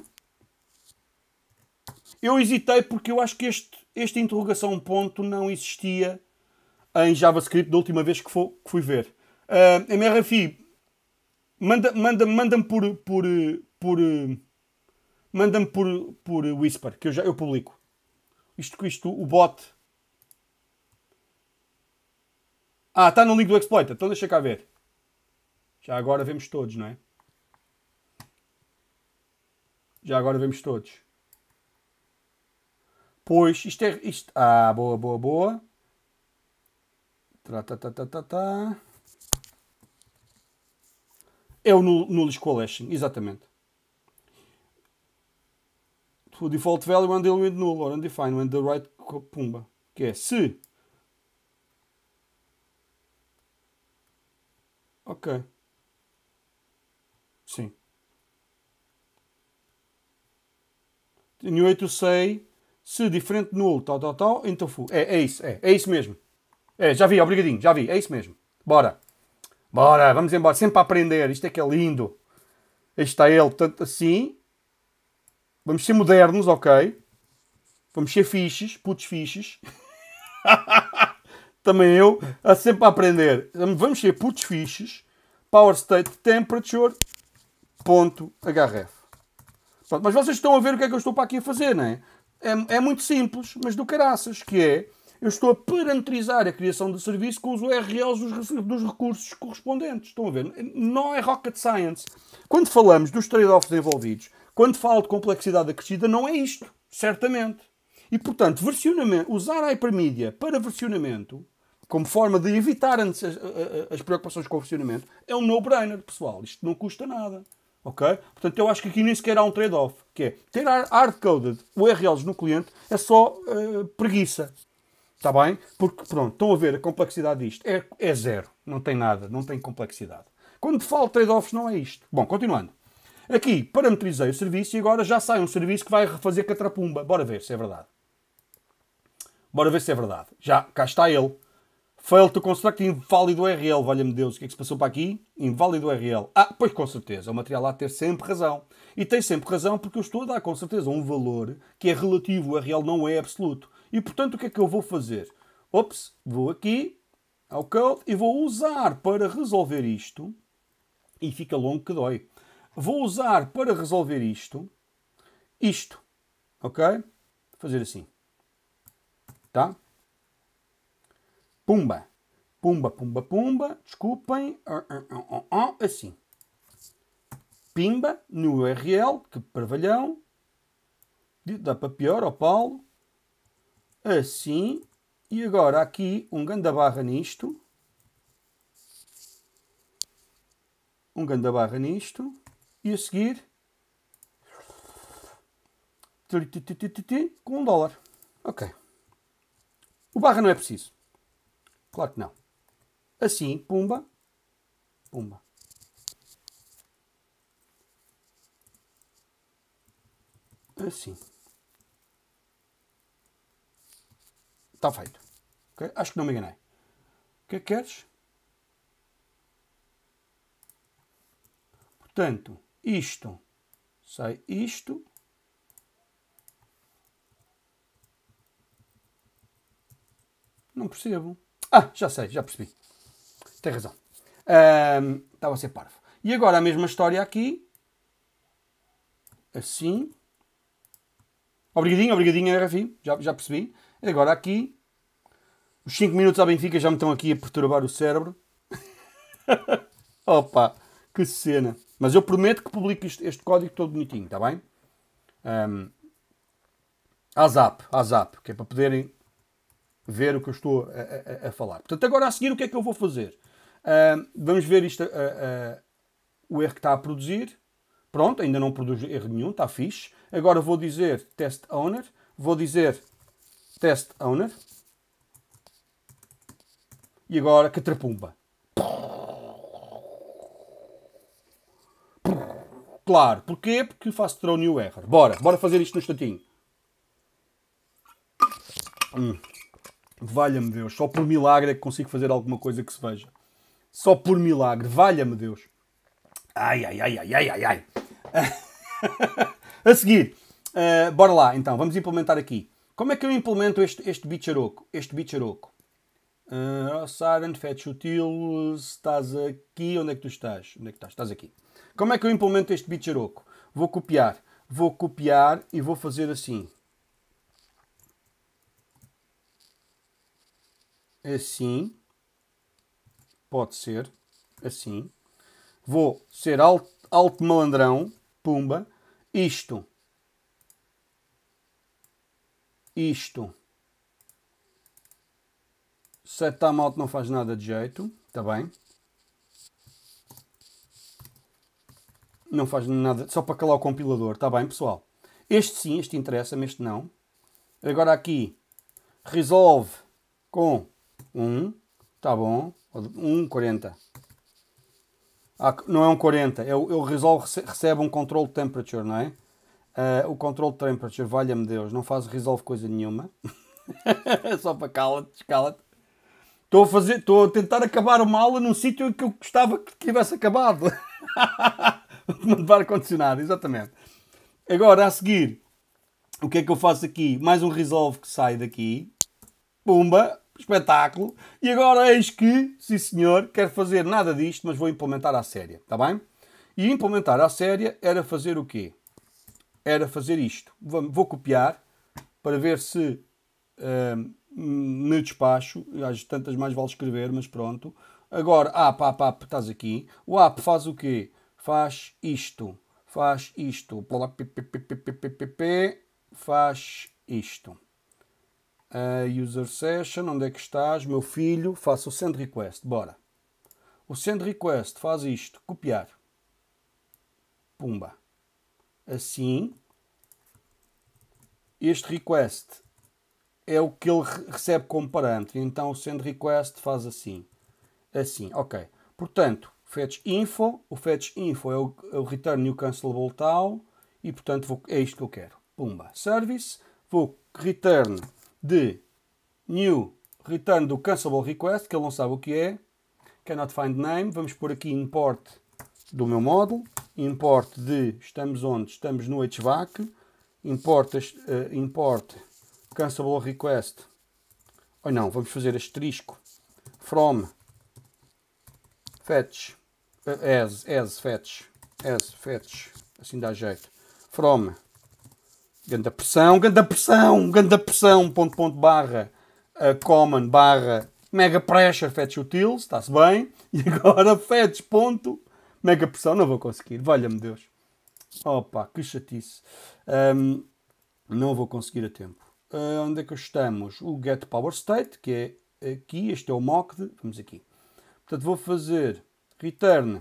eu hesitei porque eu acho que este, este interrogação ponto não existia em JavaScript da última vez que, for, que fui ver. Uh, ah, MRFI, manda-me manda, manda por, por, por, manda-me por, por Whisper, que eu já eu publico. Isto, isto, o bot. Ah, está no link do exploit. então deixa cá ver. Já agora vemos todos, não é? Já agora vemos todos. Pois. é isto ah, boa, boa, boa. Tá, tá, tá, tá, tá, tá. É o nullish null Coalition, exatamente. To default value and deal with null or undefined when the right pumba. Que é se. Ok. Sim. You need to say se diferente, nulo, tal, tal, tal, então fu. É, é isso, é, é isso mesmo. É, já vi, obrigadinho, já vi, é isso mesmo. Bora. Bora, vamos embora, sempre a aprender, isto é que é lindo. Este está é ele, tanto assim. Vamos ser modernos, ok? Vamos ser fiches, putos fiches. Também eu, a sempre a aprender. Vamos ser putos fiches. Power State Temperature, ponto HRF. Pronto, mas vocês estão a ver o que é que eu estou para aqui a fazer, não é? é, é muito simples, mas do caraças, que é eu estou a parametrizar a criação de serviço com os URLs dos, dos, recursos correspondentes. Estão a ver? Não é rocket science. Quando falamos dos trade-offs envolvidos, quando falo de complexidade acrescida, não é isto, certamente. E, portanto, versionamento, usar a hipermídia para versionamento, como forma de evitar as, as preocupações com o versionamento, é um no-brainer, pessoal. Isto não custa nada. Ok? Portanto, eu acho que aqui nem sequer há um trade-off que é ter hard-coded o URLs no cliente é só uh, preguiça. Está bem? Porque, pronto, estão a ver a complexidade disto. É, é zero. Não tem nada. Não tem complexidade. Quando falo trade-offs, não é isto. Bom, continuando. Aqui parametrizei o serviço e agora já sai um serviço que vai refazer catrapumba. Bora ver se é verdade. Bora ver se é verdade. Já, cá está ele. Fail to construct inválido RL. Valha-me Deus, o que é que se passou para aqui? Inválido RL. Ah, pois com certeza, o material há de ter sempre razão. E tem sempre razão porque eu estou a dar com certeza um valor que é relativo, o RL não é absoluto. E portanto, o que é que eu vou fazer? Ops, vou aqui ao code e vou usar para resolver isto. E fica longo que dói. Vou usar para resolver isto, isto. Ok? Vou fazer assim. Tá? Pumba. Pumba, pumba, pumba. Desculpem. Ah, ah, ah, assim. Pimba no URL, que parvalhão. Dá para pior ao Paulo. Assim. E agora aqui um ganda barra nisto. Um ganda barra nisto. E a seguir. Com um dólar. Ok. O barra não é preciso. Claro que não. Assim, pumba, pumba. Assim. Está feito. Okay? Acho que não me enganei. O que é que queres? Portanto, isto sai isto. Não percebo. Ah, já sei, já percebi. Tem razão. Um, estava a ser parvo. E agora a mesma história aqui. Assim. Obrigadinho, obrigadinho, RFI. Já, já percebi. Agora aqui. Os 5 minutos à Benfica já me estão aqui a perturbar o cérebro. Opa, que cena. Mas eu prometo que publico este, este código todo bonitinho, está bem? Um, azap, que é para poderem ver o que eu estou a, a, a falar. Portanto, agora a seguir, o que é que eu vou fazer? Uh, vamos ver isto, uh, uh, o erro que está a produzir. Pronto, ainda não produz erro nenhum, está fixe. Agora vou dizer test owner, vou dizer test owner. E agora catrapumba. Claro, porquê? Porque faço throw new error. Bora, bora fazer isto num instantinho. Hum. Valha-me Deus, só por milagre é que consigo fazer alguma coisa que se veja. Só por milagre, valha-me Deus. Ai, ai, ai, ai, ai, ai, ai. a seguir, uh, bora lá então, vamos implementar aqui. Como é que eu implemento este, este bicharoco? Este bicharoco. Uh, eh, oh, Siren, Fetch Util, estás aqui, onde é que tu estás? Onde é que estás? Estás aqui. Como é que eu implemento este bicharoco? Vou copiar, vou copiar e vou fazer assim. assim, pode ser, assim. Vou ser alto, alto malandrão, pumba, isto, isto. Set timeout tá não faz nada de jeito, está bem? Não faz nada, só para calar o compilador, está bem, pessoal? Este sim, este interessa mas este não. Agora aqui, resolve com um, tá bom, um 40. Ah, não é um 40, eu, eu resolve, recebe um control temperature, não é? Uh, o control temperature, valha-me Deus, não faz resolve coisa nenhuma. Só para cala-te, cala-te. Estou a, a tentar acabar uma aula num sítio que eu gostava que tivesse acabado. Mandar ar-condicionado, exatamente. Agora, a seguir, o que é que eu faço aqui? Mais um resolve que sai daqui. Pumba! espetáculo. E agora eis que, sim senhor, quero fazer nada disto, mas vou implementar à séria, está bem? E implementar à séria era fazer o quê? Era fazer isto. Vou copiar para ver se hum, me despacho. Às tantas mais vale escrever, mas pronto. Agora, app, app, app, estás aqui. O app faz o quê? Faz isto. Faz isto. Faz isto a user session, onde é que estás, meu filho, faça o send request, bora. O send request faz isto, copiar. Pumba. Assim, este request é o que ele recebe como parâmetro, então o send request faz assim. Assim, ok. Portanto, fetch info, o fetch info é o, é o return new cancelable tal, e portanto vou, é isto que eu quero. Pumba. Service, vou return de new return do cancelable request, que ele não sabe o que é, cannot find name, vamos pôr aqui import do meu módulo, import de estamos onde? Estamos no HVAC, import, uh, import cancelable request, ou não, vamos fazer asterisco, from fetch, uh, as, as fetch, as fetch, assim dá jeito, from Ganda pressão, ganda pressão, ganda pressão, ponto, ponto, barra, uh, common, barra, mega pressure, fetch utils, está-se bem. E agora fetch, ponto, mega pressão, não vou conseguir, valha-me Deus. Opa, que chatice. Um, não vou conseguir a tempo. Uh, onde é que estamos? O get power state, que é aqui, este é o de, vamos aqui. Portanto, vou fazer return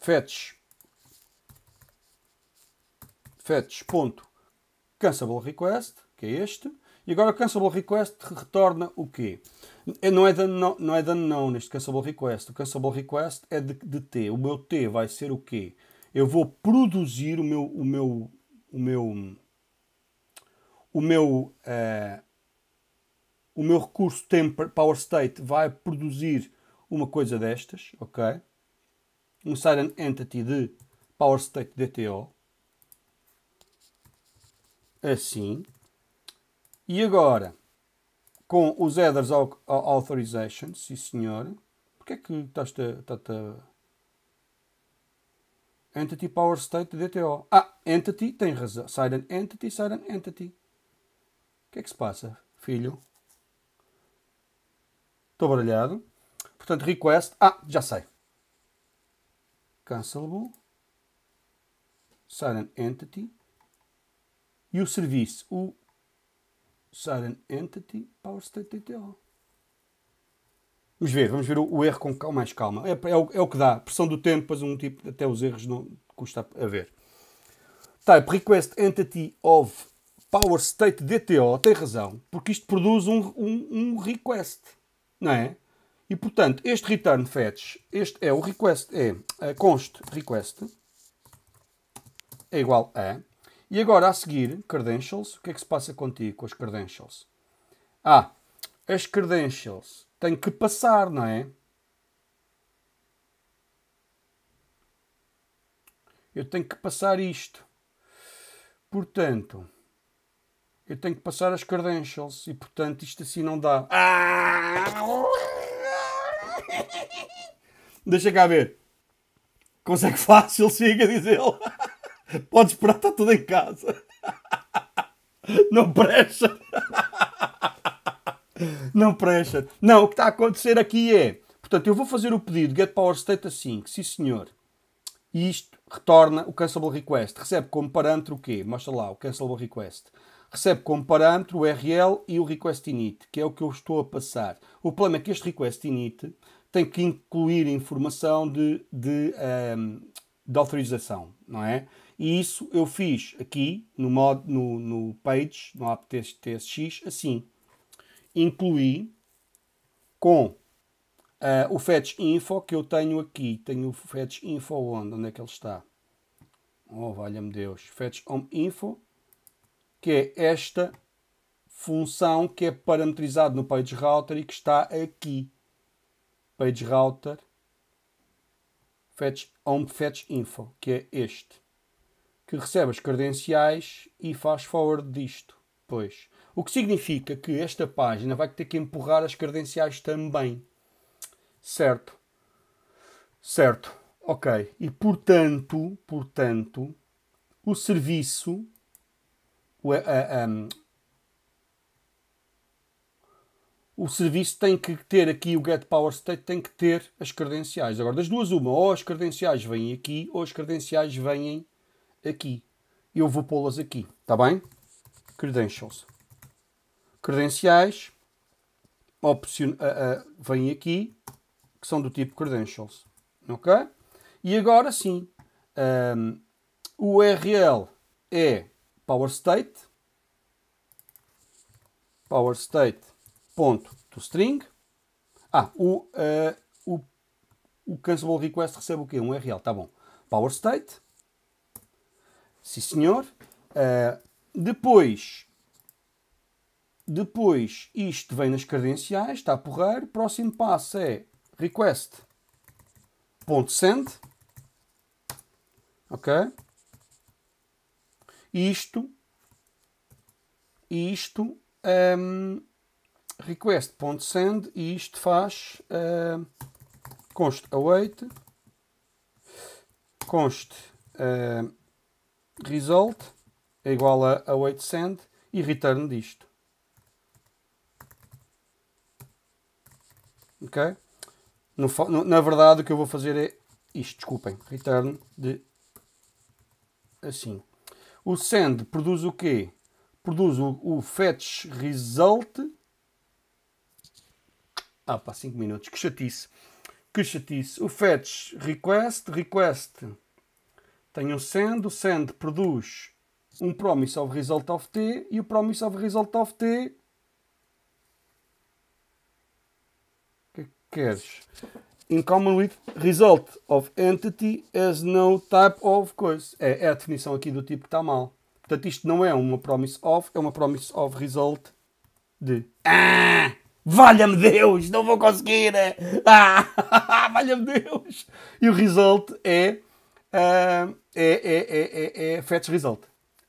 fetch fetch.cancelableRequest, que é este, e agora o cancelable request retorna o quê? É, não é done não, não, é done não neste cancelable request. O cancelable request é de, de, T. O meu T vai ser o quê? Eu vou produzir o meu o meu o meu o meu eh, o meu recurso temper, power state vai produzir uma coisa destas, ok? Um silent entity de power state DTO assim. E agora, com os headers authorization, sim senhor. Porquê é que está te a... Entity Power State DTO. Ah, Entity tem razão. Silent Entity, Silent Entity. O que é que se passa, filho? Estou baralhado. Portanto, request. Ah, já sei. Cancelable. Silent Entity e o serviço, o Siren Entity Power State TTO. Vamos ver, vamos ver o, o erro com calma, mais calma. É, é, o, é, o, que dá. Pressão do tempo, pois um tipo, até os erros não custa a ver. Type Request Entity of Power State DTO tem razão, porque isto produz um, um, um request, não é? E portanto, este return fetch, este é o request, é a eh, const request é igual a e agora, a seguir, credentials. O que é que se passa contigo com as credentials? Ah, as credentials têm que passar, não é? Eu tenho que passar isto. Portanto, eu tenho que passar as credentials e, portanto, isto assim não dá. Ah! Deixa cá ver. Consegue fácil, siga, diz ele. Podes esperar, está tudo em casa. Não presta. Não presta. Não, o que está a acontecer aqui é. Portanto, eu vou fazer o pedido Get Power State 5, sim senhor. E isto retorna o Cancelable Request. Recebe como parâmetro o quê? Mostra lá, o Cancelable Request. Recebe como parâmetro o URL e o Request Init, que é o que eu estou a passar. O problema é que este Request Init tem que incluir informação de, de, um, ehm, de autorização, não é? E isso eu fiz aqui no, mod, no, no page, no assim. Incluí com uh, o fetch info que eu tenho aqui. Tenho o fetch info onde? Onde é que ele está? Oh, valha-me Deus. Fetch home info, que é esta função que é parametrizada no page router e que está aqui. Page router fetch home fetch info, que é este que recebe as credenciais e faz forward disto. Pois. O que significa que esta página vai ter que empurrar as credenciais também. Certo. Certo. Ok. E portanto, portanto, o serviço, o, a, a, um, o serviço tem que ter aqui, o Get Power State tem que ter as credenciais. Agora, das duas, uma, ou as credenciais vêm aqui, ou as credenciais vêm aqui. Eu vou pô-las aqui, está bem? Credentials. Credenciais opcion, uh, uh, aqui, que são do tipo credentials. Ok? E agora sim, um, o URL é powerstate, string Ah, o, uh, o, o cancelable request recebe o quê? Um URL, tá bom. powerstate Sim, senhor. Uh, depois, depois, isto vem nas credenciais, está a porreiro. Próximo passo é request. Ponto send. Ok? Isto, isto, um, ehm, request.send e isto faz uh, const await, const uh, result é igual a await send e return disto. Ok? No, no, na verdade, o que eu vou fazer é isto, desculpem. Return de assim. O send produz o quê? Produz o, o fetch result. Ah, pá, 5 minutos. Que chatice. Que chatice. O fetch request, request tenho o send, o send produz um promise of result of t e o promise of result of t é que queres? In common with result of entity as no type of coisa. É, é a definição aqui do tipo que está mal. Portanto, isto não é uma promise of, é uma promise of result de. Ah! Valha-me Deus! Não vou conseguir! Ah! Valha-me Deus! E o result é é, é, é, é Fetch Result.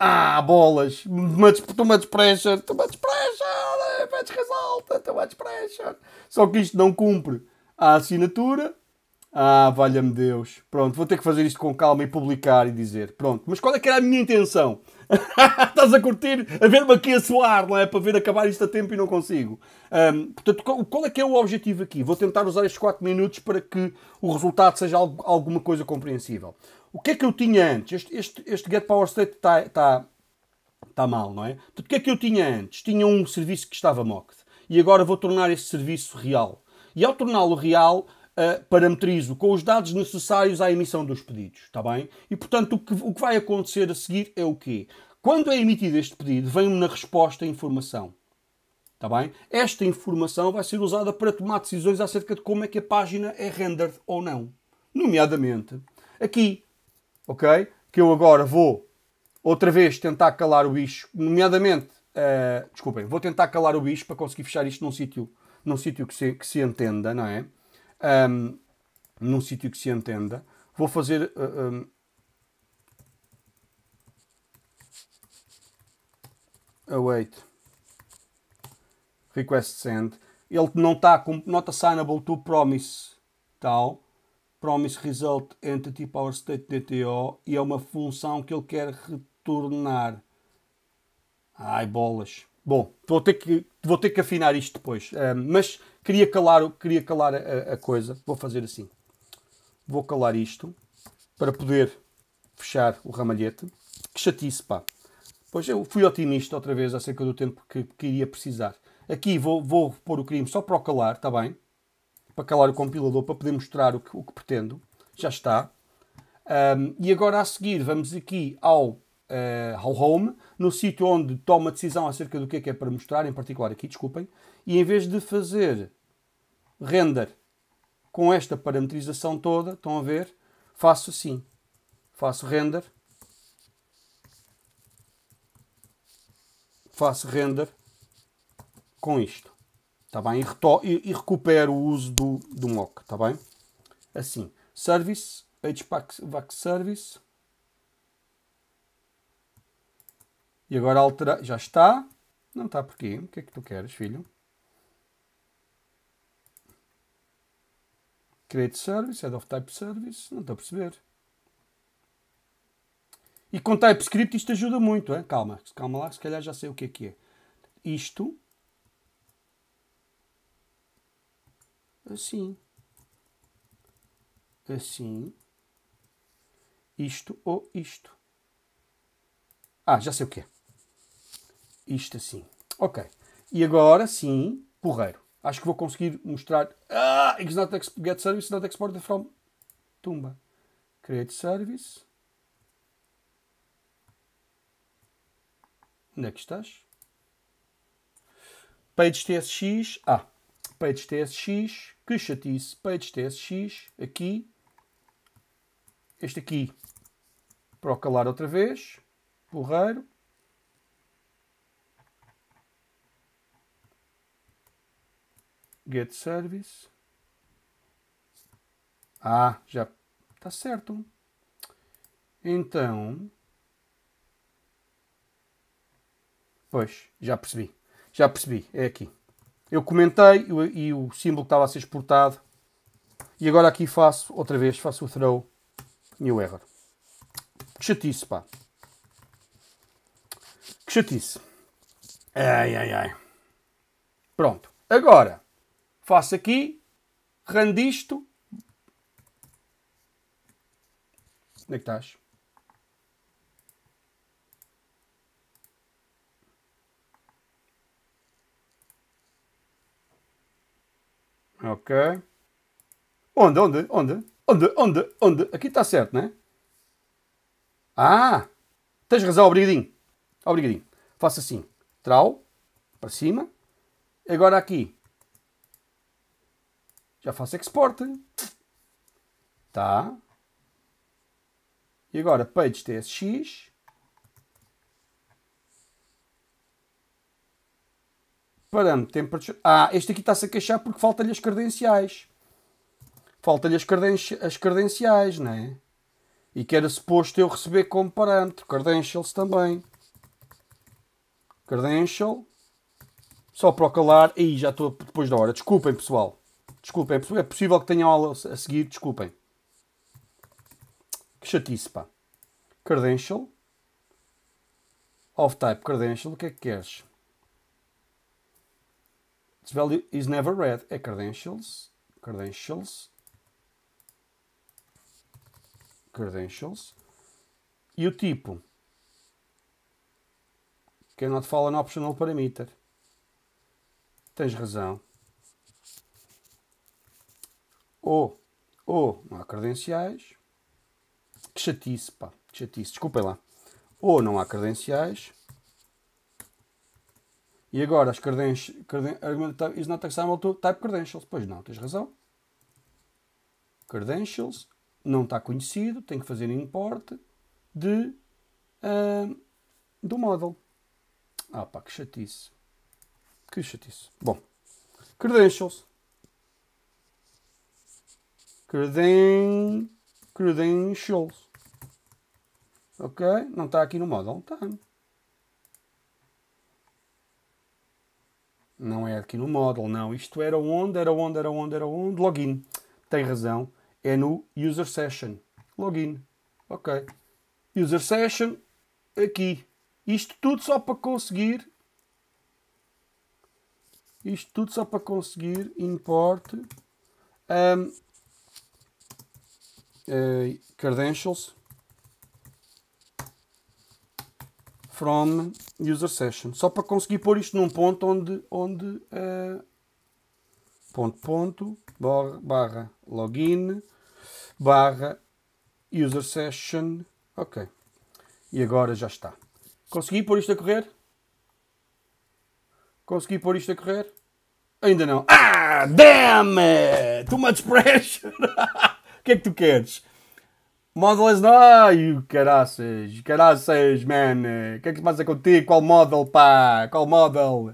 Ah, bolas! Too much pressure! Too much pressure! Fetch Result! Too much pressure! Só que isto não cumpre a assinatura. Ah, valha-me Deus. Pronto, vou ter que fazer isto com calma e publicar e dizer. Pronto, mas qual é que era a minha intenção? Estás a curtir, a ver-me aqui a soar, não é? Para ver acabar isto a tempo e não consigo. Um, portanto, qual é que é o objetivo aqui? Vou tentar usar estes 4 minutos para que o resultado seja algo, alguma coisa compreensível. O que é que eu tinha antes? Este, este, este Get Power State está tá, tá mal, não é? Portanto, o que é que eu tinha antes? Tinha um serviço que estava mocked. E agora vou tornar este serviço real. E ao torná-lo real, uh, eh, parametrizo com os dados necessários à emissão dos pedidos, está bem? E, portanto, o que, o que vai acontecer a seguir é o quê? Quando é emitido este pedido, vem na resposta a informação. Está bem? Esta informação vai ser usada para tomar decisões acerca de como é que a página é rendered ou não. Nomeadamente, aqui, ok? Que eu agora vou outra vez tentar calar o bicho, nomeadamente, uh, desculpem, vou tentar calar o bicho para conseguir fechar isto num sítio num sítio que se, que se entenda, não é? um, num sítio que se entenda. Vou fazer. um, ah, await request send. Ele não está com not assignable to promise tal promise result entity power state DTO e é uma função que ele quer retornar. Ai bolas. Bom, vou ter que, vou ter que afinar isto depois. Ah, mas queria calar, queria calar a, a coisa. Vou fazer assim. Vou calar isto para poder fechar o ramalhete. Que chatice, pá. Pois eu fui otimista outra vez acerca do tempo que, que iria precisar. Aqui vou, vou pôr o crime só para o calar, está bem? Para calar o compilador, para poder mostrar o que, o que pretendo. Já está. Um, ah, e agora a seguir vamos aqui ao eh, ao home, no sítio onde toma decisão acerca do que é que é para mostrar, em particular aqui, desculpem, e em vez de fazer render com esta parametrização toda, estão a ver, faço assim, faço render, faço render com isto, está bem? E, e, recupero o uso do, do mock, está bem? Assim, service, HPAC service, E agora alterar. Já está? Não está porquê? O que é que tu queres, filho? Create service, add of type service. Não estou a perceber. E com TypeScript isto ajuda muito, hein? calma, calma lá, se calhar já sei o que é que é. Isto. Assim. Assim. Isto ou isto. Ah, já sei o que é isto assim. Ok. E agora sim, porreiro. Acho que vou conseguir mostrar. Ah, it's not get service not exported from Tumba. Create service. Onde é que estás? Page TSX. Ah, page TSX. Que chatice. Page TSX. Aqui. Este aqui. para calar outra vez. Porreiro. get service. Ah, já tá certo. Então, pois, já percebi. Já percebi, é aqui. Eu comentei e o símbolo estava a ser exportado. E agora aqui faço, outra vez, faço o throw new error. Que chatice, pá. Que chatice. Ai, ai, ai. Pronto. Agora, Faço aqui, rando isto. Onde é que estás? Ok. Onde, onde, onde? Onde, onde, onde? Aqui está certo, não é? Ah! Tens razão, obrigadinho. Obrigadinho. Faço assim. Trau. Para cima. Agora aqui. Já faço export. Tá. E agora, page tsx. Parâmetro temperature. Ah, este aqui está-se a queixar porque falta-lhe as credenciais. Falta-lhe as, creden as credenciais, não é? E que era suposto eu receber como parâmetro. Credentials também. Credential. Só para o calar. Aí já estou depois da hora. Desculpem, pessoal. Desculpem, é, é possível que tenha aula a seguir, desculpem. Que chatice, pá. Credential. Of type credential, o que é que queres? This value is never read. É credentials. Credentials. Credentials. E o tipo. Cannot fall an optional parameter. Tens razão. Ou, ou não há credenciais. Que chatice, pá. Que chatice. Desculpem lá. Ou não há credenciais. E agora as credentials. Creden, is not accessible to type credentials. Pois não, tens razão. Credentials. Não está conhecido. Tem que fazer import de. Uh, do model. Ah pá, que chatice. Que chatice. Bom, credentials. Creden... Credentials. Ok? Não está aqui no model? Está. Não é aqui no model, não. Isto era onde, era onde, era onde, era onde? Login. Tem razão. É no user session. Login. Ok. User session. Aqui. Isto tudo só para conseguir. Isto tudo só para conseguir import. Um, uh, credentials from user session. Só para conseguir pôr isto num ponto onde, onde uh, ponto, ponto, barra, barra, login, barra, user session. Ok. E agora já está. Consegui pôr isto a correr? Consegui pôr isto a correr? Ainda não. Ah, damn! It! Too much pressure! que é que tu queres? Model não. Ai, caraças, caraças, man. O que é que se passa contigo? Qual model, pá? Qual model?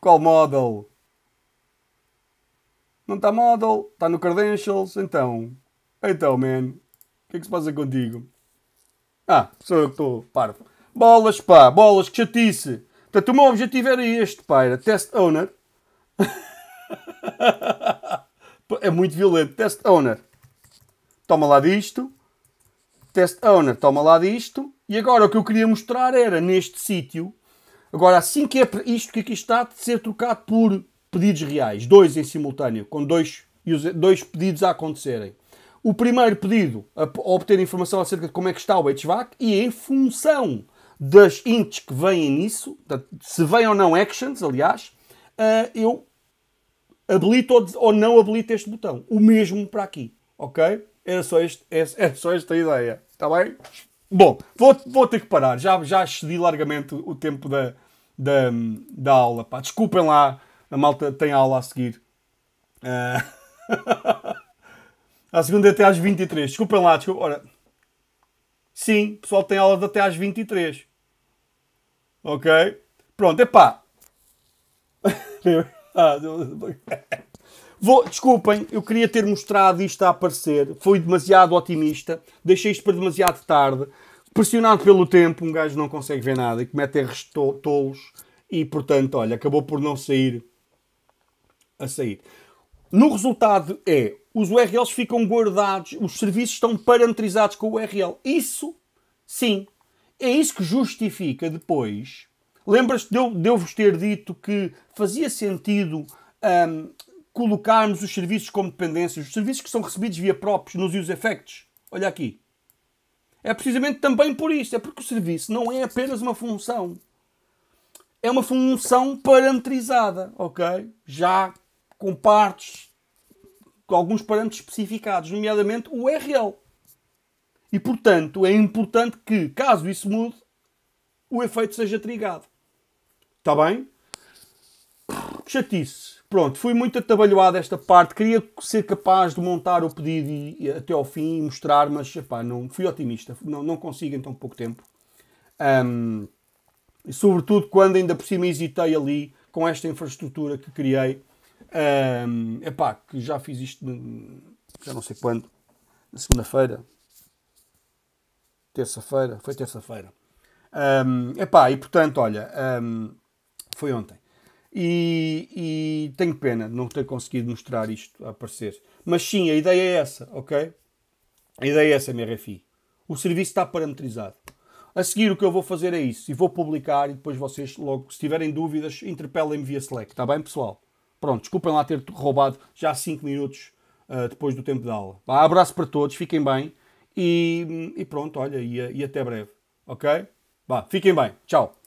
Qual model? Não está model, está no credentials, então. Então, man. O que é que se passa contigo? Ah, sou eu que estou parvo. Bolas, pá, bolas, que chatice. Portanto, o meu objetivo era este, pá, era test owner. É muito violento. Test owner. Toma lá disto. Test owner. Toma lá disto. E agora o que eu queria mostrar era neste sítio. Agora, assim que é isto que aqui está, de ser trocado por pedidos reais. Dois em simultâneo. Com dois, dois pedidos a acontecerem. O primeiro pedido a obter informação acerca de como é que está o HVAC e em função das ints que vêm nisso, se vêm ou não actions, aliás, eh, eu habilita ou não habilita este botão. O mesmo para aqui, ok? Era só, este, era é, é só esta ideia, está bem? Bom, vou, vou ter que parar. Já, já excedi largamente o tempo da, da, da aula. Pá. Desculpem lá, a malta tem aula a seguir. Uh... a segunda é até às 23. Desculpem lá, desculpem. Ora... Sim, o pessoal tem aula de até às 23. Ok? Pronto, é pá. Ah, Vou, desculpem, eu queria ter mostrado isto a aparecer. Fui demasiado otimista. Deixei isto para demasiado tarde. Pressionado pelo tempo, um gajo não consegue ver nada e comete erros tolos. E, portanto, olha, acabou por não sair a sair. No resultado é, os URLs ficam guardados, os serviços estão parametrizados com o URL. Isso, sim, é isso que justifica depois Lembras-te de eu, de eu vos ter dito que fazia sentido um, colocarmos os serviços como dependências, os serviços que são recebidos via próprios nos use effects? Olha aqui. É precisamente também por isto, é porque o serviço não é apenas uma função. É uma função parametrizada, ok? Já com partes, com alguns parâmetros especificados, nomeadamente o URL. E portanto é importante que, caso isso mude, o efeito seja trigado. Está bem? Chatice. Pronto, fui muito atabalhoado esta parte. Queria ser capaz de montar o pedido e, e, até ao fim e mostrar, mas epá, não, fui otimista. Não, não consigo em tão pouco tempo. Um, e sobretudo quando ainda por cima hesitei ali com esta infraestrutura que criei. Um, epá, que já fiz isto já não sei quando, na segunda-feira, terça-feira, foi terça-feira. Um, epá, e portanto, olha, um, foi ontem. E, e, tenho pena de não ter conseguido mostrar isto a aparecer. Mas sim, a ideia é essa, ok? A ideia é essa, MRFI. O serviço está parametrizado. A seguir, o que eu vou fazer é isso. E vou publicar e depois vocês, logo, se tiverem dúvidas, interpelem-me via Slack. Está bem, pessoal? Pronto, desculpem lá ter roubado já 5 minutos uh, depois do tempo da aula. Vá, abraço para todos, fiquem bem. E, e pronto, olha, e, e até breve. Ok? Vá, fiquem bem. Tchau.